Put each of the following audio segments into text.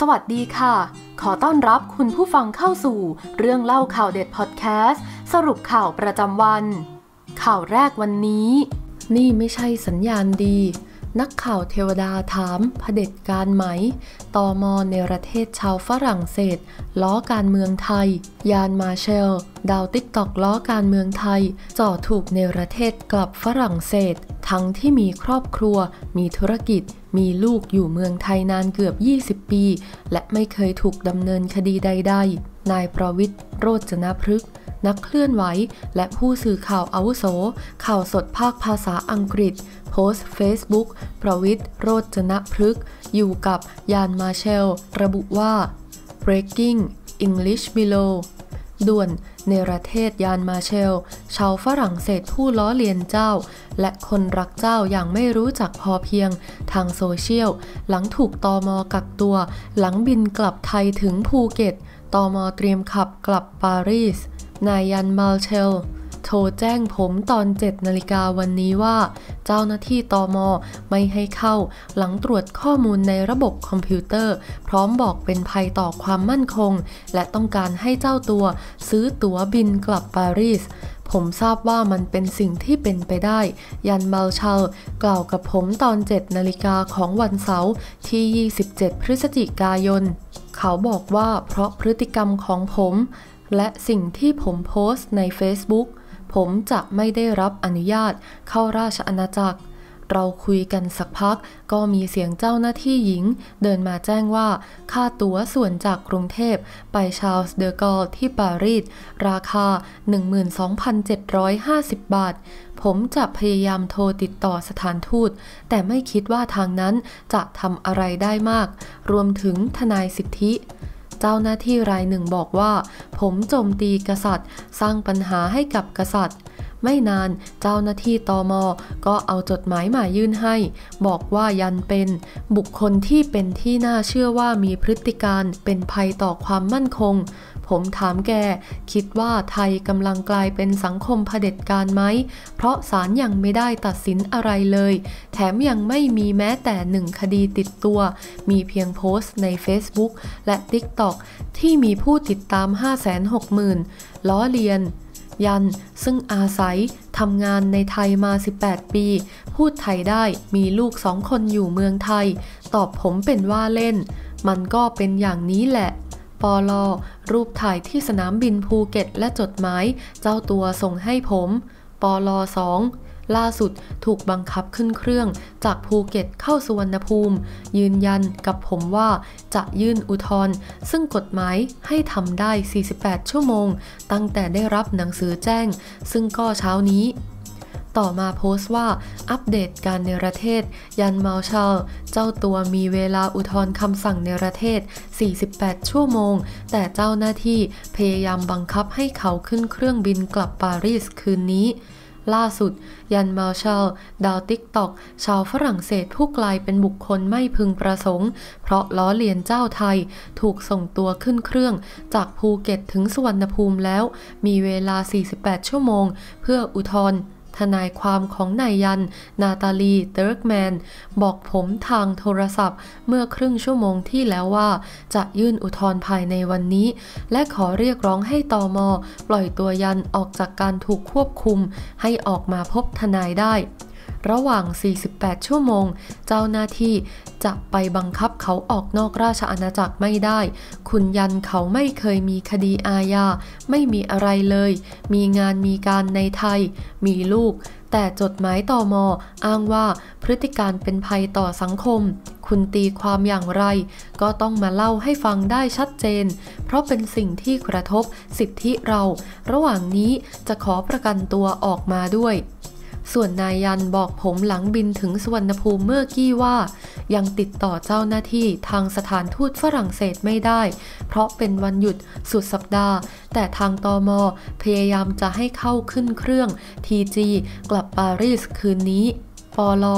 สวัสดีค่ะ ขอต้อนรับคุณผู้ฟังเข้าสู่ เรื่องเล่าข่าวเด็ดพอดแคสต์สรุปข่าวประจำวัน ข่าวแรกวันนี้ นี่ไม่ใช่สัญญาณดี นักข่าวเทวดาถามเผด็จการไหมตอมอในประเทศชาวฝรั่งเศส ล้อการเมืองไทย ยานมาเชล ดาวติ๊กตอกล้อการเมืองไทยจ่อถูกในประเทศกลับฝรั่งเศสทั้งที่มีครอบครัว มีธุรกิจ มีลูกอยู่เมืองไทยนานเกือบ 20 ปี และไม่เคยถูกดำเนินคดีใด ๆ นายประวิทย์ โรจนพฤกษ์นักเคลื่อนไหว และผู้สื่อข่าวอาวุโส ข่าวสดภาคภาษาอังกฤษ โพสต์เฟซบุ๊กประวิทย์ โรจนพฤกษ์อยู่กับยานมาเชล ระบุว่า breaking English below ด่วนเนรเทศยานมาเชล ชาวฝรั่งเศสผู้ล้อเลียนเจ้า และคนรักเจ้าอย่างไม่รู้จักพอเพียงทางโซเชียลหลังถูกตอมอกักตัว หลังบินกลับไทยถึงภูเก็ตตอมอเตรียมขับกลับปารีสนายยันมาเชลโทรแจ้งผมตอน 7นาฬิกาวันนี้ว่า เจ้าหน้าที่ตอมอไม่ให้เข้า หลังตรวจข้อมูลในระบบคอมพิวเตอร์ พร้อมบอกเป็นภัยต่อความมั่นคง และต้องการให้เจ้าตัว ซื้อตั๋วบินกลับปารีส ผมทราบว่ามันเป็นสิ่งที่เป็นไปได้ ยันเบลเชลกล่าวกับผมตอน 7นาฬิกาของวันเสาร์ ที่ 27 พฤศจิกายน เขาบอกว่าเพราะพฤติกรรมของผม และสิ่งที่ผมโพสต์ใน Facebook ผมจะไม่ได้รับอนุญาตเข้าราชอาณาจักร เราคุยกันสักพักก็มีเสียงเจ้าหน้าที่หญิง เดินมาแจ้งว่าค่าตั๋วส่วนจากกรุงเทพ ไปชาลส์เดอร์กอลที่ปารีสราคา 12,750 บาท ผมจะพยายามโทรติดต่อสถานทูต แต่ไม่คิดว่าทางนั้นจะทำอะไรได้มาก รวมถึงทนายสิทธิเจ้าหน้าที่รายหนึ่งบอกว่า ผมโจมตีกษัตริย์ สร้างปัญหาให้กับกษัตริย์ ไม่นานเจ้าหน้าที่ตอมอก็เอาจดหมายมายื่นให้ บอกว่ายันเป็น บุคคลที่เป็นที่น่าเชื่อว่ามีพฤติการเป็นภัยต่อความมั่นคงผมถามแกคิดว่าไทยกำลังกลายเป็นสังคมเผด็จการไหม เพราะศาลยังไม่ได้ตัดสินอะไรเลย แถมยังไม่มีแม้แต่หนึ่งคดีติดตัว มีเพียงโพสต์ใน Facebook และ TikTok ที่มีผู้ติดตาม 560,000 ล้อเลียน ยันซึ่งอาศัยทำงานในไทยมา 18 ปี พูดไทยได้มีลูกสองคนอยู่เมืองไทย ตอบผมเป็นว่าเล่น มันก็เป็นอย่างนี้แหละปอลอรูปถ่ายที่สนามบินภูเก็ตและจดหมายเจ้าตัวส่งให้ผมปอลอสอง ล่าสุดถูกบังคับขึ้นเครื่องจากภูเก็ตเข้าสุวรรณภูมิ ยืนยันกับผมว่าจะยื่นอุทธรณ์ซึ่งกฎหมายให้ทำได้ 48 ชั่วโมงตั้งแต่ได้รับหนังสือแจ้งซึ่งก็เช้านี้ต่อมาโพสต์ว่า อัปเดตการในประเทศยันเมาชาลเจ้าตัวมีเวลาอุทธรคำสั่งในประเทศ 48 ชั่วโมง แต่เจ้าหน้าที่พยายามบังคับให้เขาขึ้นเครื่องบินกลับปารีสคืนนี้ ล่าสุด ยันมาชาลดาวติ๊กตอก ชาวฝรั่งเศสผู้กลายเป็นบุคคลไม่พึงประสงค์ เพราะล้อเลียนเจ้าไทย ถูกส่งตัวขึ้นเครื่อง จากภูเก็ตถึงสุวรรณภูมิแล้ว มีเวลา 48 ชั่วโมง เพื่ออุทธรณ์ทนายความของนายยัน นาตาลีเติร์กแมน บอกผมทางโทรศัพท์เมื่อครึ่งชั่วโมงที่แล้วว่า จะยื่นอุทธรณ์ภายในวันนี้ และขอเรียกร้องให้ตอมอปล่อยตัวยันออกจากการถูกควบคุมให้ออกมาพบทนายได้ระหว่าง 48 ชั่วโมง เจ้าหน้าที่จะไปบังคับเขาออกนอกราชอาณาจักรไม่ได้ คุณยันเขาไม่เคยมีคดีอาญา ไม่มีอะไรเลย มีงานมีการในไทย มีลูก แต่จดหมายต่อมออ้างว่าพฤติการเป็นภัยต่อสังคม คุณตีความอย่างไร ก็ต้องมาเล่าให้ฟังได้ชัดเจน เพราะเป็นสิ่งที่กระทบสิทธิเรา ระหว่างนี้จะขอประกันตัวออกมาด้วยส่วนนายยันบอกผมหลังบินถึงสวรรณภูมิเมื่อกี้ว่า ยังติดต่อเจ้าหน้าที่ทางสถานทูตฝรั่งเศสไม่ได้ เพราะเป็นวันหยุดสุดสัปดาห์ แต่ทางตอมอพยายามจะให้เข้าขึ้นเครื่องทีจีกลับปารีสคืนนี้ ปลอ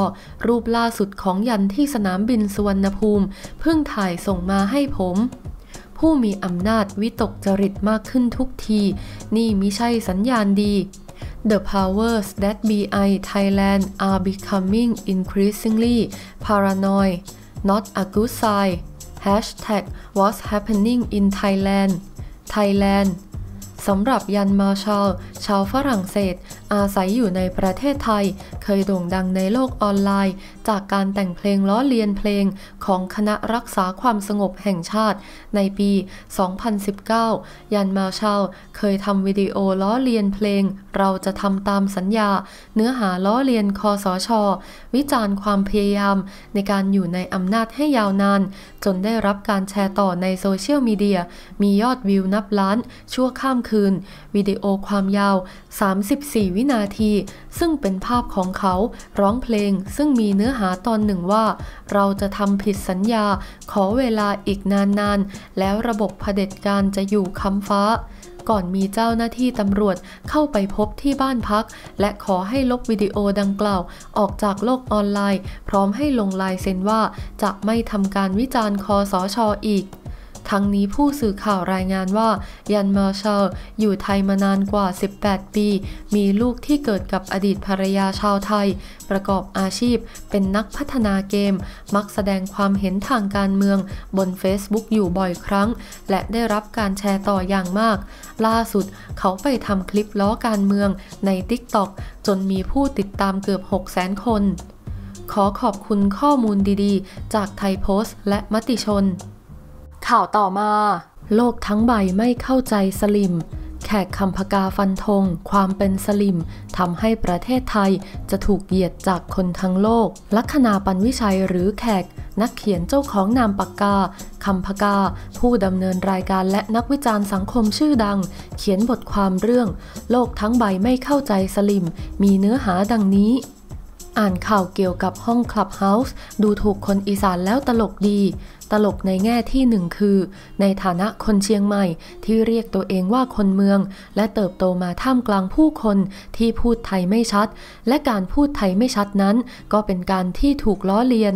รูปล่าสุดของยันที่สนามบินสวนรณภูมิ เพิ่งถ่ายส่งมาให้ผม ผู้มีอำนาจวิตกจริตมากขึ้นทุกที นี่มิใช่สัญญาณดี The powers that BI e n Thailand are becoming increasingly paranoid not a good sign Hashtag What's happening in Thailand Thailand สำหรับยันมาชาลชาวฝรั่งเศสอาศัยอยู่ในประเทศไทยเคยโด่งดังในโลกออนไลน์จากการแต่งเพลงล้อเลียนเพลงของคณะรักษาความสงบแห่งชาติ ในปี 2019 ยันมาเชาเคยทำวิดีโอล้อเลียนเพลง เราจะทำตามสัญญาเนื้อหาล้อเลียนคอสอชอวิจารณ์ความพยายามในการอยู่ในอำนาจให้ยาวนาน จนได้รับการแชร์ต่อในโซเชียลมีเดีย มียอดวิวนับล้านชั่วข้ามคืน วิดีโอความยาว 34 วินาทีซึ่งเป็นภาพของเขาร้องเพลงซึ่งมีเนื้อหาตอนหนึ่งว่า เราจะทำผิดสัญญา ขอเวลาอีกนานๆ แล้วระบบะเผด็จการจะอยู่คำฟ้า ก่อนมีเจ้าหน้าที่ตำรวจเข้าไปพบที่บ้านพัก และขอให้ลบวิดีโอดังกล่าว ออกจากโลกออนไลน์ พร้อมให้ลงลายเซ็นว่า จะไม่ทำการวิจารณ์คอสอชออีกทั้งนี้ผู้สื่อข่าวรายงานว่ายันมาชาลอยู่ไทยมานานกว่า 18 ปี มีลูกที่เกิดกับอดีตภรรยาชาวไทย ประกอบอาชีพเป็นนักพัฒนาเกม มักแสดงความเห็นทางการเมือง บน Facebook อยู่บ่อยครั้ง และได้รับการแชร์ต่ออย่างมาก ล่าสุดเขาไปทำคลิปล้อการเมืองใน t ิ k t o k จนมีผู้ติดตามเกือบ 6 0สนคน ขอขอบคุณข้อมูลดีๆ จากไทยโพสต์และมติชนข่าวต่อมา โลกทั้งใบไม่เข้าใจสลิม แขกคำพกาฟันธงความเป็นสลิมทำให้ประเทศไทยจะถูกเหยียดจากคนทั้งโลก ลัคนาปันวิชัยหรือแขก นักเขียนเจ้าของนามปากกาคำพกา ผู้ดำเนินรายการและนักวิจารณ์สังคมชื่อดัง เขียนบทความเรื่อง โลกทั้งใบไม่เข้าใจสลิม มีเนื้อหาดังนี้ อ่านข่าวเกี่ยวกับห้องคลับเฮาส์ดูถูกคนอีสานแล้วตลกดีตลกในแง่ที่หนึ่งคือ ในฐานะคนเชียงใหม่ที่เรียกตัวเองว่าคนเมือง และเติบโตมาท่ามกลางผู้คนที่พูดไทยไม่ชัด และการพูดไทยไม่ชัดนั้นก็เป็นการที่ถูกล้อเลียน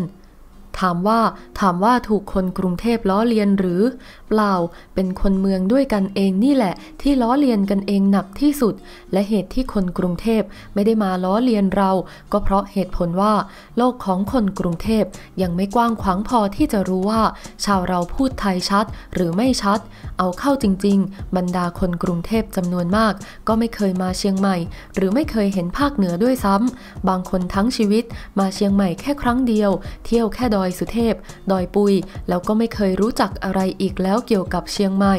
ถามว่าถามว่าถูกคนกรุงเทพล้อเลียนหรือเปล่าเป็นคนเมืองด้วยกันเองนี่แหละที่ล้อเลียนกันเองหนักที่สุดและเหตุที่คนกรุงเทพไม่ได้มาล้อเลียนเราก็เพราะเหตุผลว่า โลกของคนกรุงเทพยังไม่กว้างขวางพอที่จะรู้ว่าชาวเราพูดไทยชัด หรือไม่ชัด เอาเข้าจริงๆบรรดาคนกรุงเทพจำนวนมาก ก็ไม่เคยมาเชียงใหม่ หรือไม่เคยเห็นภาคเหนือด้วยซ้ำบางคนทั้งชีวิตมาเชียงใหม่แค่ครั้งเดียว เที่ยวแค่ดออยสุเทพ ดอยปุยแล้วก็ไม่เคยรู้จักอะไรอีกแล้วเกี่ยวกับเชียงใหม่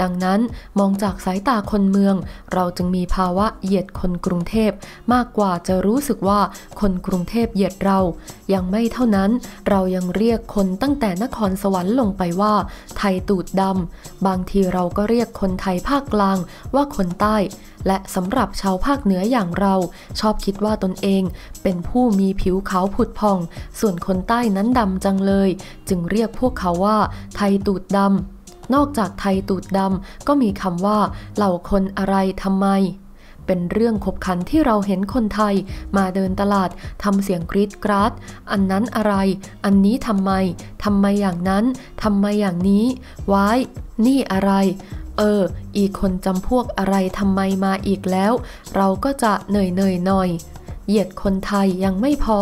ดังนั้นมองจากสายตาคนเมือง เราจึงมีภาวะ เหยียดคนกรุงเทพ มากกว่าจะรู้สึกว่าคนกรุงเทพเหยียดเรา ยังไม่เท่านั้นเรายังเรียกคนตั้งแต่นครสวรรค์ลงไปว่า ไทยตูดดำ บางทีเราก็เรียกคนไทยภาคกลาง ว่าคนใต้และสำหรับชาวภาคเหนืออย่างเรา ชอบคิดว่าตนเอง เป็นผู้มีผิวขาวผุดพอง ส่วนคนใต้นั้นดำจังเลย จึงเรียกพวกเขาว่าไทยตูดดำนอกจากไทยตูดดำก็มีคำว่า เหล่าคนอะไรทำไม เป็นเรื่องขบขันที่เราเห็นคนไทย มาเดินตลาดทำเสียงกรีดกราดอันนั้นอะไร อันนี้ทำไมทำไมอย่างนั้นทำไมอย่างนี้ ไว้ นี่อะไรเออ อีกคนจำพวกอะไรทำไมมาอีกแล้ว เราก็จะเหนื่อยเหนื่อยหน่อย เหยียดคนไทยยังไม่พอ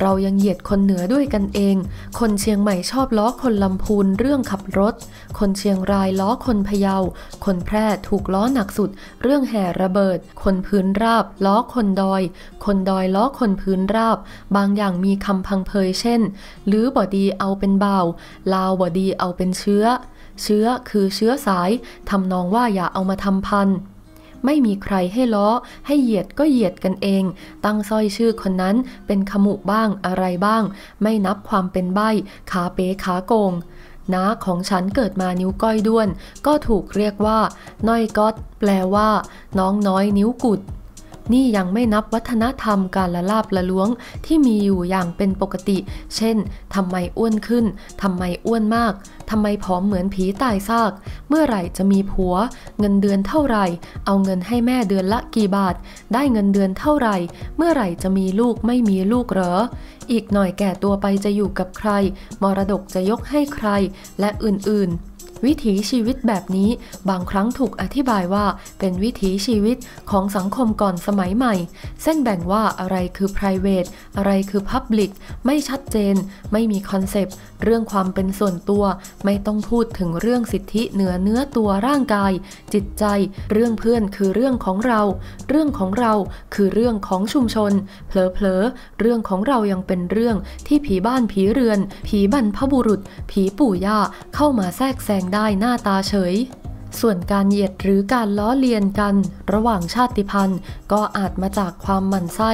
เรายังเหยียดคนเหนือด้วยกันเอง คนเชียงใหม่ชอบล้อคนลำพูนเรื่องขับรถ คนเชียงรายล้อคนพะเยา คนแพร่ถูกล้อหนักสุด เรื่องแห่ระเบิด คนพื้นราบ ล้อคนดอย คนดอยล้อคนพื้นราบ บางอย่างมีคำพังเพยเช่น หรือบอดีเอาเป็นเบา ลาวบอดีเอาเป็นเชื้อเชื้อคือเชื้อสายทำนองว่าอย่าเอามาทำพันธุ์ ไม่มีใครให้ล้อ ให้เหยียดก็เหยียดกันเอง ตั้งสร้อยชื่อคนนั้น เป็นขมุบ้างอะไรบ้าง ไม่นับความเป็นใบขาเป๊ขาโกงน้าของฉันเกิดมานิ้วก้อยด้วน ก็ถูกเรียกว่า น้อยก๊อตแปลว่า น้องน้อยนิ้วกุดนี่ยังไม่นับวัฒนธรรมการละลาบละล้วงที่มีอยู่อย่างเป็นปกติ เช่น ทำไมอ้วนขึ้น ทำไมอ้วนมาก ทำไมผอมเหมือนผีตายซาก เมื่อไหร่จะมีผัว เงินเดือนเท่าไหร่ เอาเงินให้แม่เดือนละกี่บาท ได้เงินเดือนเท่าไหร่ เมื่อไหร่จะมีลูกไม่มีลูกเหรอ อีกหน่อยแก่ตัวไปจะอยู่กับใคร มรดกจะยกให้ใคร และอื่นๆวิถีชีวิตแบบนี้บางครั้งถูกอธิบายว่าเป็นวิถีชีวิตของสังคมก่อนสมัยใหม่ เส้นแบ่งว่าอะไรคือ private อะไรคือ public ไม่ชัดเจน ไม่มีคอนเซปต์เรื่องความเป็นส่วนตัว ไม่ต้องพูดถึงเรื่องสิทธิเหนือเนื้อตัวร่างกาย จิตใจเรื่องเพื่อนคือเรื่องของเรา เรื่องของเราคือเรื่องของชุมชนเผลอๆเรื่องของเรายังเป็นเรื่องที่ผีบ้านผีเรือน ผีบรรพบุรุษ ผีปู่ย่าเข้ามาแทรกแซงได้หน้าตาเฉย ส่วนการเหยียดหรือการล้อเลียนกัน ระหว่างชาติพันธุ์ ก็อาจมาจากความหมั่นไส้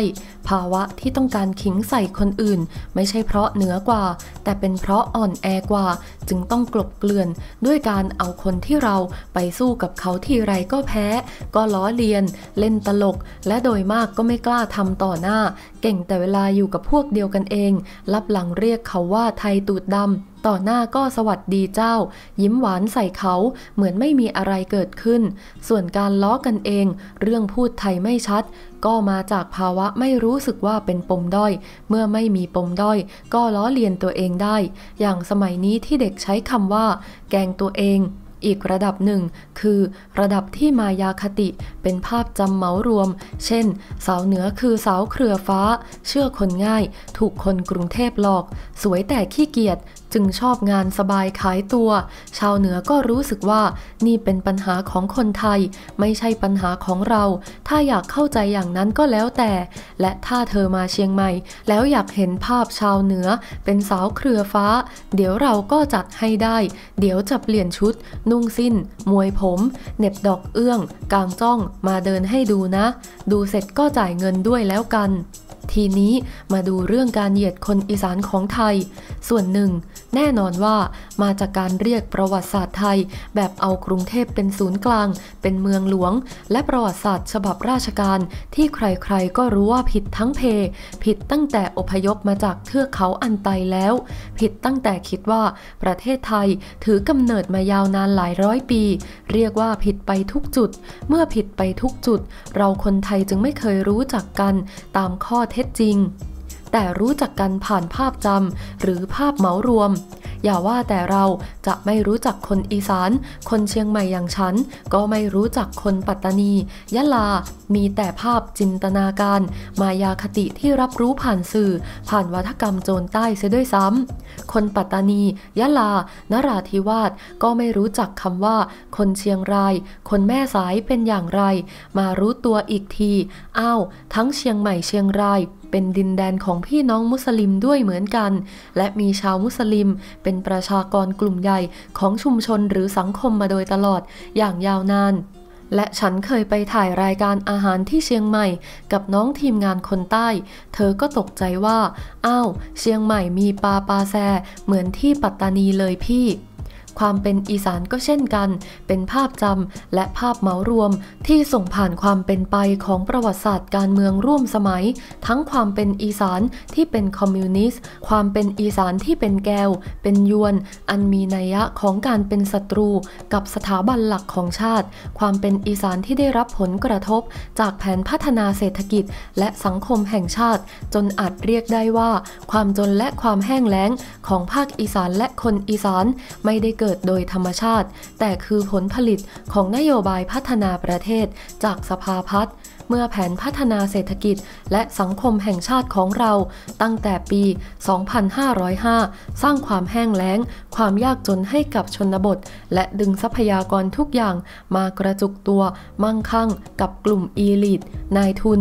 ภาวะที่ต้องการขิงใส่คนอื่น ไม่ใช่เพราะเหนือกว่า แต่เป็นเพราะอ่อนแอกว่า จึงต้องกลบเกลื่อนด้วยการเอาคนที่เราไปสู้กับเขาทีไรก็แพ้ ก็ล้อเลียน เล่นตลกและโดยมากก็ไม่กล้าทำต่อหน้า เก่งแต่เวลาอยู่กับพวกเดียวกันเองรับหลังเรียกเขาว่าไทยตูดดำต่อหน้าก็สวัสดีเจ้า ยิ้มหวานใส่เขาเหมือนไม่มีอะไรเกิดขึ้น ส่วนการล้อกันเอง เรื่องพูดไทยไม่ชัด ก็มาจากภาวะไม่รู้สึกว่าเป็นปมด้อย เมื่อไม่มีปมด้อยก็ล้อเลียนตัวเองได้ อย่างสมัยนี้ที่เด็กใช้คำว่า แกงตัวเอง อีกระดับหนึ่ง คือ ระดับที่มายาคติ เป็นภาพจำเหมารวม เช่น สาวเหนือคือสาวเครือฟ้า เชื่อคนง่าย ถูกคนกรุงเทพหลอก สวยแต่ขี้เกียจจึงชอบงานสบายขายตัว ชาวเหนือก็รู้สึกว่านี่เป็นปัญหาของคนไทย ไม่ใช่ปัญหาของเรา ถ้าอยากเข้าใจอย่างนั้นก็แล้วแต่ และถ้าเธอมาเชียงใหม่ แล้วอยากเห็นภาพชาวเหนือ เป็นสาวเครือฟ้า เดี๋ยวเราก็จัดให้ได้ เดี๋ยวจะเปลี่ยนชุด นุ่งสิ้น มวยผมเน็บดอกเอื้องกางจ้อง มาเดินให้ดูนะ ดูเสร็จก็จ่ายเงินด้วยแล้วกัน ทีนี้มาดูเรื่องการเหยียดคนอีสานของไทย ส่วนหนึ่งแน่นอนว่ามาจากการเรียกประวัติศาสตร์ไทย แบบเอากรุงเทพเป็นศูนย์กลาง เป็นเมืองหลวง และประวัติศาสตร์ ฉบับราชการ ที่ใครๆก็รู้ว่าผิดทั้งเพ ผิดตั้งแต่อพยพมาจาก เทือกเขาอันไตแล้ว ผิดตั้งแต่คิดว่า ประเทศไทยถือกำเนิดมายาวนานหลายร้อยปี เรียกว่าผิดไปทุกจุด เมื่อผิดไปทุกจุด เราคนไทยจึงไม่เคยรู้จักกัน ตามข้อเท็จจริงแต่รู้จักกันผ่านภาพจำหรือภาพเหมารวม อย่าว่าแต่เราจะไม่รู้จักคนอีสาน คนเชียงใหม่อย่างฉัน ก็ไม่รู้จักคนปัตตานียะลา มีแต่ภาพจินตนาการ มายาคติที่รับรู้ผ่านสื่อ ผ่านวัฒกรรมโจรใต้เสียด้วยซ้ำคนปัตตานียะลานราธิวาสก็ไม่รู้จักคำว่า คนเชียงรายคนแม่สายเป็นอย่างไร มารู้ตัวอีกทีอ้าวทั้งเชียงใหม่เชียงรายเป็นดินแดนของพี่น้องมุสลิมด้วยเหมือนกัน และมีชาวมุสลิมเป็นประชากรกลุ่มใหญ่ของชุมชนหรือสังคมมาโดยตลอดอย่างยาวนาน และฉันเคยไปถ่ายรายการอาหารที่เชียงใหม่ กับน้องทีมงานคนใต้ เธอก็ตกใจว่าอ้าวเชียงใหม่มีปลาปลาแซเหมือนที่ปัตตานีเลยพี่ความเป็นอีสานก็เช่นกัน เป็นภาพจำและภาพเหมารวมที่ส่งผ่านความเป็นไปของประวัติศาสตร์ การเมืองร่วมสมัย ทั้งความเป็นอีสานที่เป็นคอมมิวนิสต์ ความเป็นอีสานที่เป็นแก้วเป็นยวน อันมีนัยยะของการเป็นศัตรู กับสถาบันหลักของชาติ ความเป็นอีสานที่ได้รับผลกระทบ จากแผนพัฒนาเศรษฐกิจ และสังคมแห่งชาติ จนอาจเรียกได้ว่า ความจนและความแห้งแล้งของภาคอีสานและคนอีสานไม่ได้เกิดโดยธรรมชาติ แต่คือผลผลิตของนโยบายพัฒนาประเทศจากสภาพัฒน์เมื่อแผนพัฒนาเศรษฐกิจและสังคมแห่งชาติของเรา ตั้งแต่ปี 2505 สร้างความแห้งแล้ง ความยากจนให้กับชนบท และดึงทรัพยากรทุกอย่าง มากระจุกตัว มั่งคั่งกับกลุ่มอีลิตนายทุน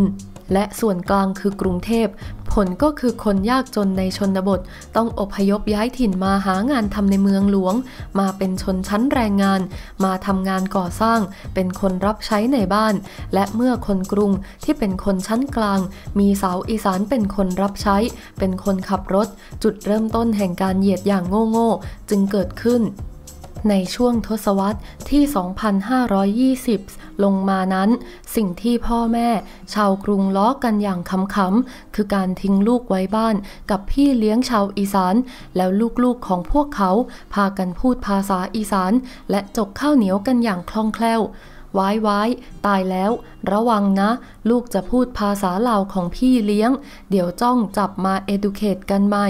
และส่วนกลางคือกรุงเทพ ผลก็คือคนยากจนในชนบทต้องอพยพย้ายถิ่นมาหางานทำในเมืองหลวง มาเป็นชนชั้นแรงงาน มาทำงานก่อสร้าง เป็นคนรับใช้ในบ้าน และเมื่อคนกรุงที่เป็นคนชั้นกลาง มีสาวอีสานเป็นคนรับใช้ เป็นคนขับรถ จุดเริ่มต้นแห่งการเหยียดอย่างโง่ๆ จึงเกิดขึ้นในช่วงทศวรรษที่ 2520 ลงมานั้น สิ่งที่พ่อแม่ ชาวกรุงล้อกันอย่างขำๆ คือการทิ้งลูกไว้บ้านกับพี่เลี้ยงชาวอีสาน แล้วลูกๆของพวกเขา พากันพูดภาษาอีสาน และจกข้าวเหนียวกันอย่างคล่องแคล่วว้ายว้ายตายแล้ว ระวังนะ ลูกจะพูดภาษาลาวของพี่เลี้ยง เดี๋ยวจ้องจับมาเอดูเคตกันใหม่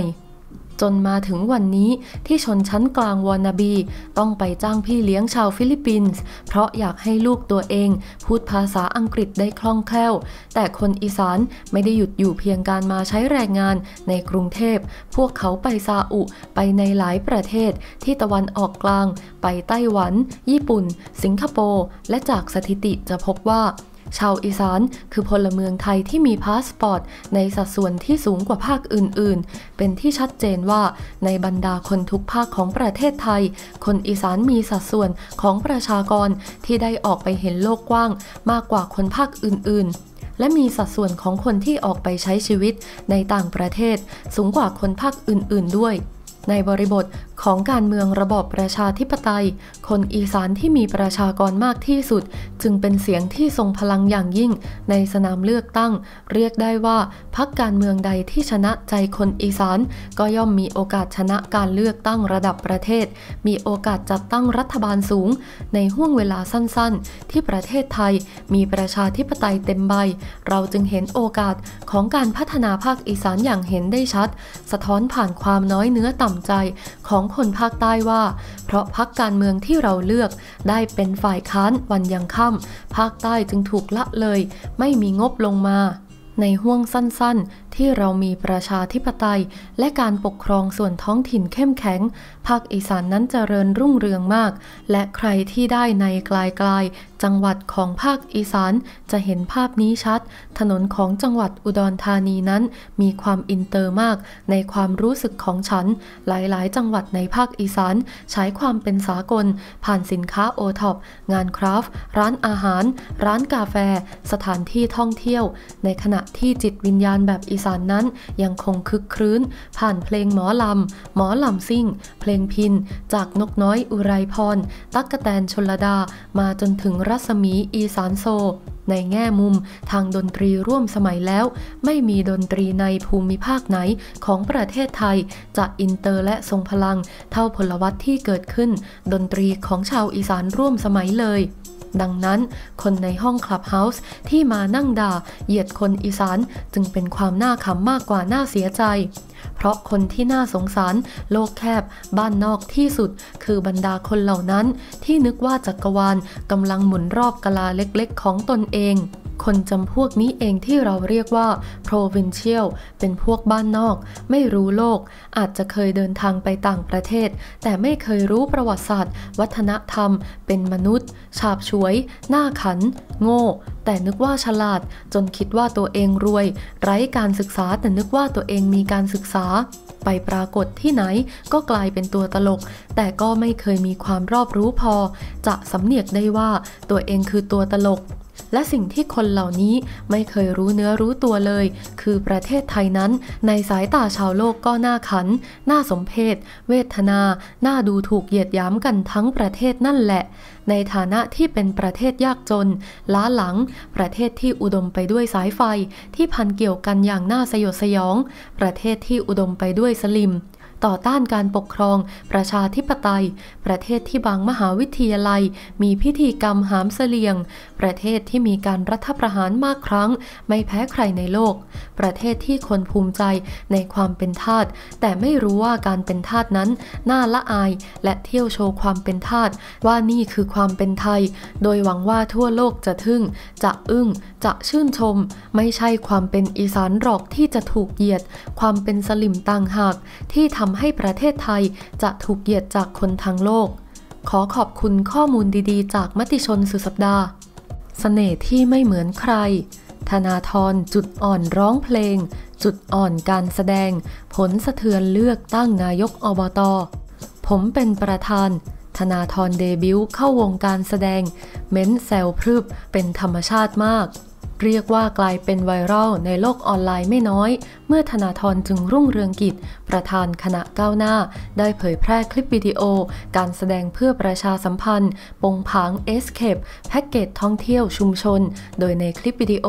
จนมาถึงวันนี้ที่ชนชั้นกลางวอนาบี ต้องไปจ้างพี่เลี้ยงชาวฟิลิปปินส์เพราะอยากให้ลูกตัวเองพูดภาษาอังกฤษได้คล่องแคล่ว แต่คนอีสานไม่ได้หยุดอยู่เพียงการมาใช้แรงงานในกรุงเทพ พวกเขาไปซาอุไปในหลายประเทศที่ตะวันออกกลาง ไปไต้หวัน ญี่ปุ่น สิงคโปร์และจากสถิติจะพบว่าชาวอีสานคือพลเมืองไทยที่มีพาสปอร์ตในสัดส่วนที่สูงกว่าภาคอื่นๆ เป็นที่ชัดเจนว่าในบรรดาคนทุกภาคของประเทศไทย คนอีสานมีสัดส่วนของประชากรที่ได้ออกไปเห็นโลกกว้าง มากกว่าคนภาคอื่นๆ และมีสัดส่วนของคนที่ออกไปใช้ชีวิตในต่างประเทศ สูงกว่าคนภาคอื่น ๆ ด้วย ในบริบทของการเมืองระบอบประชาธิปไตย คนอีสานที่มีประชากรมากที่สุดจึงเป็นเสียงที่ทรงพลังอย่างยิ่งในสนามเลือกตั้ง เรียกได้ว่าพักการเมืองใดที่ชนะใจคนอีสานก็ย่อมมีโอกาสชนะการเลือกตั้งระดับประเทศ มีโอกาสจัดตั้งรัฐบาลสูงในห่วงเวลาสั้นๆ ที่ประเทศไทยมีประชาธิปไตยเต็มใบ เราจึงเห็นโอกาสของการพัฒนาภาคอีสานอย่างเห็นได้ชัด สะท้อนผ่านความน้อยเนื้อต่ำใจของคนภาคใต้ว่า เพราะพักการเมืองที่เราเลือก ได้เป็นฝ่ายค้านวันยังค่ำภาคใต้จึงถูกละเลย ไม่มีงบลงมาในห่วงสั้น ๆ ที่เรามีประชาธิปไตย และการปกครองส่วนท้องถิ่นเข้มแข็ง ภาคอีสานนั้นเจริญรุ่งเรืองมาก และใครที่ได้ในไกลๆจังหวัดของภาคอีสานจะเห็นภาพนี้ชัด ถนนของจังหวัดอุดรธานีนั้น มีความอินเตอร์มาก ในความรู้สึกของฉัน หลาย ๆ จังหวัดในภาคอีสาน ใช้ความเป็นสากล ผ่านสินค้าโอท็อปงานคราฟร้านอาหาร ร้านกาแฟ สถานที่ท่องเที่ยว ในขณะที่จิตวิญญาณแบบอีสานนั้นยังคงคึกครื้น ผ่านเพลงหมอลำ หมอลำซิ่ง เพลงพินจากนกน้อยอุไรพร ตักกแตนชนลดา มาจนถึงรัศมีอีสานโซ ในแง่มุมทางดนตรีร่วมสมัยแล้ว ไม่มีดนตรีในภูมิภาคไหนของประเทศไทยจะอินเตอร์และทรงพลัง เท่าพลวัตที่เกิดขึ้น ดนตรีของชาวอีสานร่วมสมัยเลยดังนั้นคนในห้องคลับเฮาส์ที่มานั่งด่า เหยียดคนอีสานจึงเป็นความน่าขำมากกว่าน่าเสียใจ เพราะคนที่น่าสงสาร โลกแคบบ้านนอกที่สุด คือบรรดาคนเหล่านั้นที่นึกว่าจักรวาลกำลังหมุนรอบกะลาเล็กๆของตนเองคนจำพวกนี้เองที่เราเรียกว่า provincial เป็นพวกบ้านนอก ไม่รู้โลก อาจจะเคยเดินทางไปต่างประเทศ แต่ไม่เคยรู้ประวัติศาสตร์ วัฒนธรรม เป็นมนุษย์ฉาบฉวย หน้าขัน โง่ แต่นึกว่าฉลาด จนคิดว่าตัวเองรวย ไร้การศึกษาแต่นึกว่าตัวเองมีการศึกษา ไปปรากฏที่ไหนก็กลายเป็นตัวตลก แต่ก็ไม่เคยมีความรอบรู้พอ จะสำเนียกได้ว่าตัวเองคือตัวตลกและสิ่งที่คนเหล่านี้ไม่เคยรู้เนื้อรู้ตัวเลย คือประเทศไทยนั้น ในสายตาชาวโลกก็น่าขัน น่าสมเพช เวทนา น่าดูถูกเหยียดย้ำกันทั้งประเทศนั่นแหละ ในฐานะที่เป็นประเทศยากจน ล้าหลัง ประเทศที่อุดมไปด้วยสายไฟ ที่พันเกี่ยวกันอย่างน่าสยดสยอง ประเทศที่อุดมไปด้วยสลิมต่อต้านการปกครองประชาธิปไตย ประเทศที่บางมหาวิทยาลัย มีพิธีกรรมหามเสลียง ประเทศที่มีการรัฐประหารมากครั้ง ไม่แพ้ใครในโลก ประเทศที่คนภูมิใจในความเป็นทาสแต่ไม่รู้ว่าการเป็นทาสนั้น น่าละอายและเที่ยวโชว์ความเป็นทาสว่านี่คือความเป็นไทย โดยหวังว่าทั่วโลกจะทึ่งจะอึ้งจะชื่นชม ไม่ใช่ความเป็นอีสานหรอกที่จะถูกเหยียด ความเป็นสลิมต่างหากที่ทำำให้ประเทศไทยจะถูกเหยียดจากคนทั้งโลก ขอขอบคุณข้อมูลดีๆ จากมติชนสุดสัปดาห์สเสน่ห์ที่ไม่เหมือนใคร ธนาธรจุดอ่อนร้องเพลง จุดอ่อนการแสดง ผลสะเทือนเลือกตั้งนายกอบตอผมเป็นประธาน ธนาธรเดบิวต์เข้าวงการแสดง เม้นแซวพรึบ เป็นธรรมชาติมากเรียกว่ากลายเป็นไวรัลในโลกออนไลน์ไม่น้อย เมื่อธนาธรจึงรุ่งเรืองกิจ ประธานคณะก้าวหน้า ได้เผยแพร่คลิปวิดีโอ การแสดงเพื่อประชาสัมพันธ์ ปงผางเอสเคปแพ็กเกจท่องเที่ยวชุมชน โดยในคลิปวิดีโอ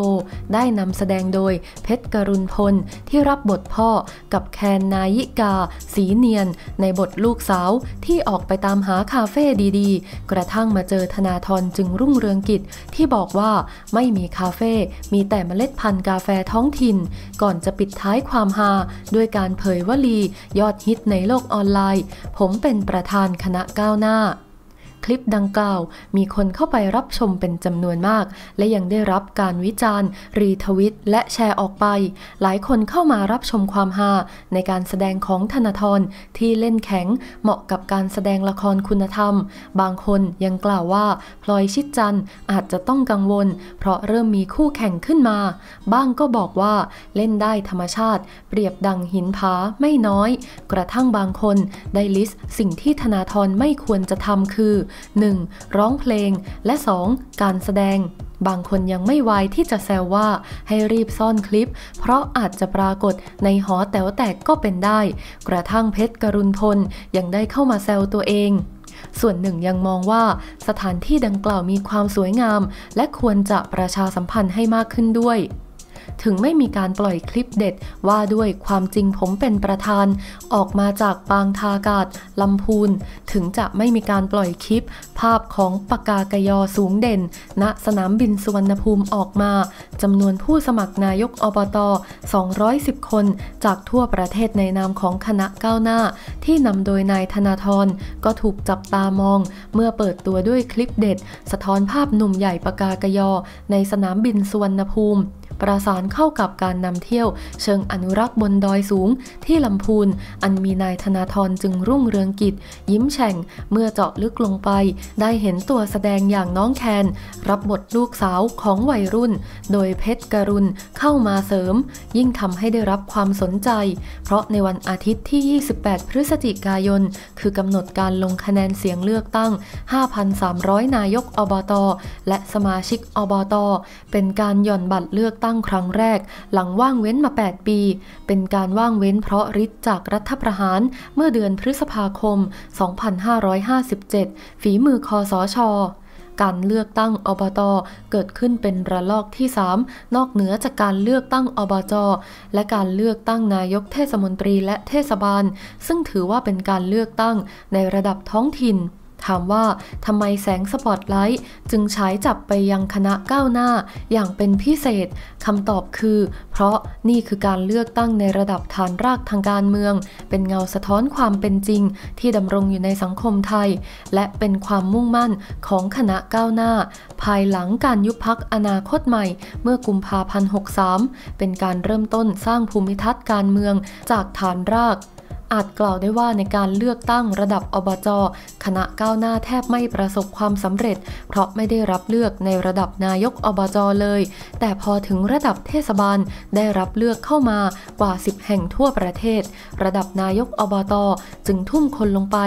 ได้นำแสดงโดยเพชรกรุณพล ที่รับบทพ่อ กับแคนนายิกา สีเนียน ในบทลูกสาวที่ออกไปตามหาคาเฟ่ดีๆ กระทั่งมาเจอธนาธรจึงรุ่งเรืองกิจ ที่บอกว่าไม่มีคาเฟ่มีแต่เมล็ดพันธุ์กาแฟท้องถิ่น ก่อนจะปิดท้ายความฮาด้วยการเผยวลียอดฮิตในโลกออนไลน์ ผมเป็นประธานคณะก้าวหน้าคลิปดังกล่าวมีคนเข้าไปรับชมเป็นจำนวนมาก และยังได้รับการวิจารณ์ รีทวิตและแชร์ออกไป หลายคนเข้ามารับชมความฮาในการแสดงของธนาธรที่เล่นแข็ง เหมาะกับการแสดงละครคุณธรรม บางคนยังกล่าวว่า พลอยชิดจันอาจจะต้องกังวล เพราะเริ่มมีคู่แข่งขึ้นมา บ้างก็บอกว่าเล่นได้ธรรมชาติ เปรียบดังหินผาไม่น้อย กระทั่งบางคนได้ลิสต์สิ่งที่ธนาธรไม่ควรจะทำคือ 1. ร้องเพลงและ 2. การแสดง บางคนยังไม่ไวที่จะแซวว่า ให้รีบซ่อนคลิป เพราะอาจจะปรากฏในหอแต๋วแตกก็เป็นได้ กระทั่งเพชรกรุณพล ยังได้เข้ามาแซวตัวเอง ส่วนหนึ่งยังมองว่า สถานที่ดังกล่าวมีความสวยงาม และควรจะประชาสัมพันธ์ให้มากขึ้นด้วยถึงไม่มีการปล่อยคลิปเด็ดว่าด้วยความจริงผมเป็นประธาน ออกมาจากปางทากาศลำพูนถึงจะไม่มีการปล่อยคลิป ภาพของปากากยอสูงเด่น ณสนามบินสุวรรณภูมิออกมาจำนวนผู้สมัครนายกอบต 210 คน จากทั่วประเทศในนามของคณะก้าวหน้า ที่นำโดยนายธนาธรก็ถูกจับตามองเมื่อเปิดตัวด้วยคลิปเด็ด สะท้อนภาพหนุ่มใหญ่ปากากยอ ในสนามบินสุวรรณภูมิประสานเข้ากับการนำเที่ยว เชิงอนุรักษ์บนดอยสูง ที่ลำพูน อันมีนายธนาธรจึงรุ่งเรืองกิจยิ้มแฉ่งเมื่อเจาะลึกลงไป ได้เห็นตัวแสดงอย่างน้องแคน รับบทลูกสาวของวัยรุ่น โดยเพชรกรุณเข้ามาเสริม ยิ่งทำให้ได้รับความสนใจ เพราะในวันอาทิตย์ที่ 28 พฤศจิกายน คือกำหนดการลงคะแนนเสียงเลือกตั้ง 5,300 นายกอบต และสมาชิกอบตเป็นการหย่อนบัตรเลือกตั้งครั้งแรก หลังว่างเว้นมา 8 ปี เป็นการว่างเว้นเพราะริษจากรัฐประหาร เมื่อเดือนพฤษภาคม 2557 ฝีมือคอสอชอการเลือกตั้งอบต เกิดขึ้นเป็นระลอกที่ 3 นอกเหนือจากการเลือกตั้งอบจ และการเลือกตั้งนายกเทศมนตรีและเทศบาล ซึ่งถือว่าเป็นการเลือกตั้งในระดับท้องถิ่นถามว่าทำไมแสงสปอตไลท์จึงฉายจับไปยังคณะก้าวหน้าอย่างเป็นพิเศษคำตอบคือ เพราะนี่คือการเลือกตั้งในระดับฐานรากทางการเมือง เป็นเงาสะท้อนความเป็นจริงที่ดำรงอยู่ในสังคมไทย และเป็นความมุ่งมั่นของคณะก้าวหน้า ภายหลังการยุบพักอนาคตใหม่เมื่อกุมภาพันธ์63 เป็นการเริ่มต้นสร้างภูมิทัศน์การเมืองจากฐานรากอาจกล่าวได้ว่าในการเลือกตั้งระดับอบจ คณะก้าวหน้าแทบไม่ประสบความสำเร็จ เพราะไม่ได้รับเลือกในระดับนายกอบจ เลย แต่พอถึงระดับเทศบาลได้รับเลือกเข้ามากว่า 10 แห่งทั่วประเทศ ระดับนายกอบต จึงทุ่มคนลงไป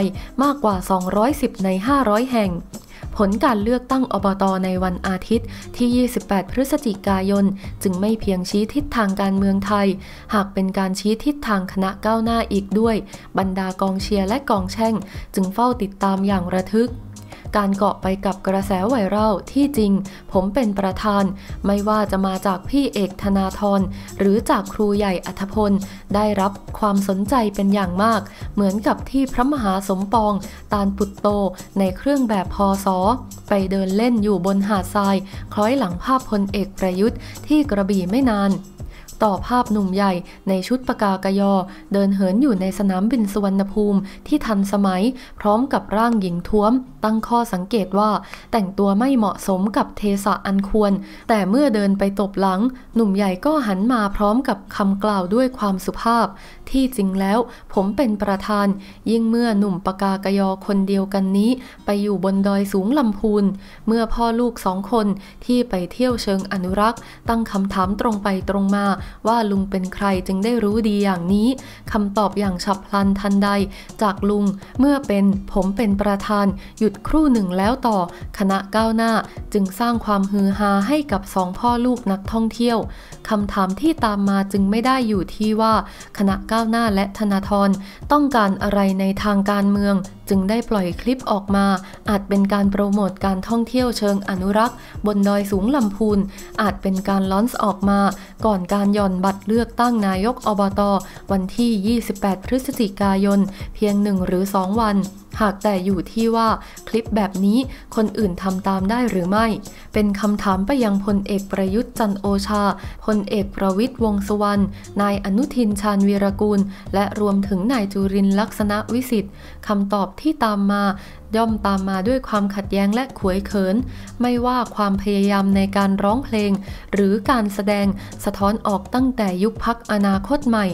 มากกว่า 210 ใน 500 แห่งผลการเลือกตั้งอบตในวันอาทิตย์ ที่ 28 พฤศจิกายน จึงไม่เพียงชี้ทิศทางการเมืองไทย หากเป็นการชี้ทิศทางคณะก้าวหน้าอีกด้วย บรรดากองเชียร์และกองแช่ง จึงเฝ้าติดตามอย่างระทึกการเกาะไปกับกระแสไวรัลที่จริงผมเป็นประธาน ไม่ว่าจะมาจากพี่เอกธนาธรหรือจากครูใหญ่อัธพล ได้รับความสนใจเป็นอย่างมาก เหมือนกับที่พระมหาสมปองตาลปุตโตในเครื่องแบบพอสอไปเดินเล่นอยู่บนหาดทราย คล้อยหลังภาพพลเอกประยุทธ์ที่กระบี่ไม่นานต่อภาพหนุ่มใหญ่ในชุดปากากยอ เดินเหินอยู่ในสนามบินสุวรรณภูมิที่ทันสมัย พร้อมกับร่างหญิงท้วม ตั้งข้อสังเกตว่า แต่งตัวไม่เหมาะสมกับเทสะอันควร แต่เมื่อเดินไปตบหลัง หนุ่มใหญ่ก็หันมาพร้อมกับคำกล่าวด้วยความสุภาพ ที่จริงแล้ว ผมเป็นประธาน ยิ่งเมื่อหนุ่มปากากยอคนเดียวกันนี้ ไปอยู่บนดอยสูงลำพูนเมื่อพ่อลูกสองคนที่ไปเที่ยวเชิงอนุรักษ์ ตั้งคำถามตรงไปตรงมาว่าลุงเป็นใครจึงได้รู้ดีอย่างนี้คำตอบอย่างฉับพลันทันใด จากลุง เมื่อเป็น ผมเป็นประธาน หยุดครู่หนึ่งแล้วต่อคณะก้าวหน้าจึงสร้างความฮือฮาให้กับสองพ่อลูกนักท่องเที่ยวคำถามที่ตามมาจึงไม่ได้อยู่ที่ว่าคณะก้าวหน้าและธนาธรต้องการอะไรในทางการเมือง จึงได้ปล่อยคลิปออกมา อาจเป็นการโปรโมทการท่องเที่ยวเชิงอนุรักษ์บนดอยสูงลำพูนอาจเป็นการลอนส์ออกมา ก่อนการย่อนบัตรเลือกตั้งนายกอบตอวันที่ 28 พฤศจิกายน เพียงหนึ่งหรือ2วัน หากแต่อยู่ที่ว่าคลิปแบบนี้คนอื่นทำตามได้หรือไม่เป็นคำถามไปยังพลเอกประยุทธ์จันโอชา พลเอกประวิทย์วงสุวรรณนายอนุทินชาญวีรกูล และรวมถึงนายจุรินลักษณะวิสิทธิ์คำตอบที่ตามมา ย่อมตามมาด้วยความขัดแย้งและขวยเขิน ไม่ว่าความพยายามในการร้องเพลง หรือการแสดงสะท้อนออกตั้งแต่ยุคพักอนาคตใหม่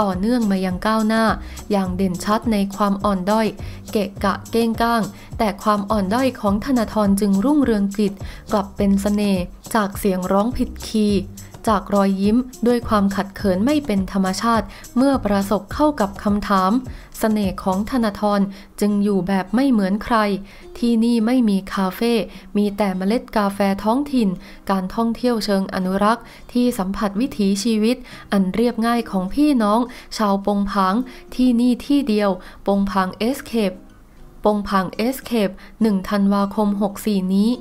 ต่อเนื่องมายังก้าวหน้า อย่างเด่นชัดในความอ่อนด้อยเกะกะเก้งก้าง แต่ความอ่อนด้อยของธนาธรจึงรุ่งเรืองกิจกลับบเป็นสเสน่ห์จากเสียงร้องผิดคีย์จากรอยยิ้มด้วยความขัดเขินไม่เป็นธรรมชาติ เมื่อประสบเข้ากับคำถามสเสน่ห์ของธนาทรจึงอยู่แบบไม่เหมือนใคร ที่นี่ไม่มีคาเฟ่มีแต่เมล็ดกาแฟท้องถิ่น การท่องเที่ยวเชิงอนุรักษ์ ที่สัมผัสวิถีชีวิต อันเรียบง่ายของพี่น้อง ชาวปงพัง ที่นี่ที่เดียว ปงพังเอสเคปปงพังเอสเคปหนึ่งธันวาคม 64 นี้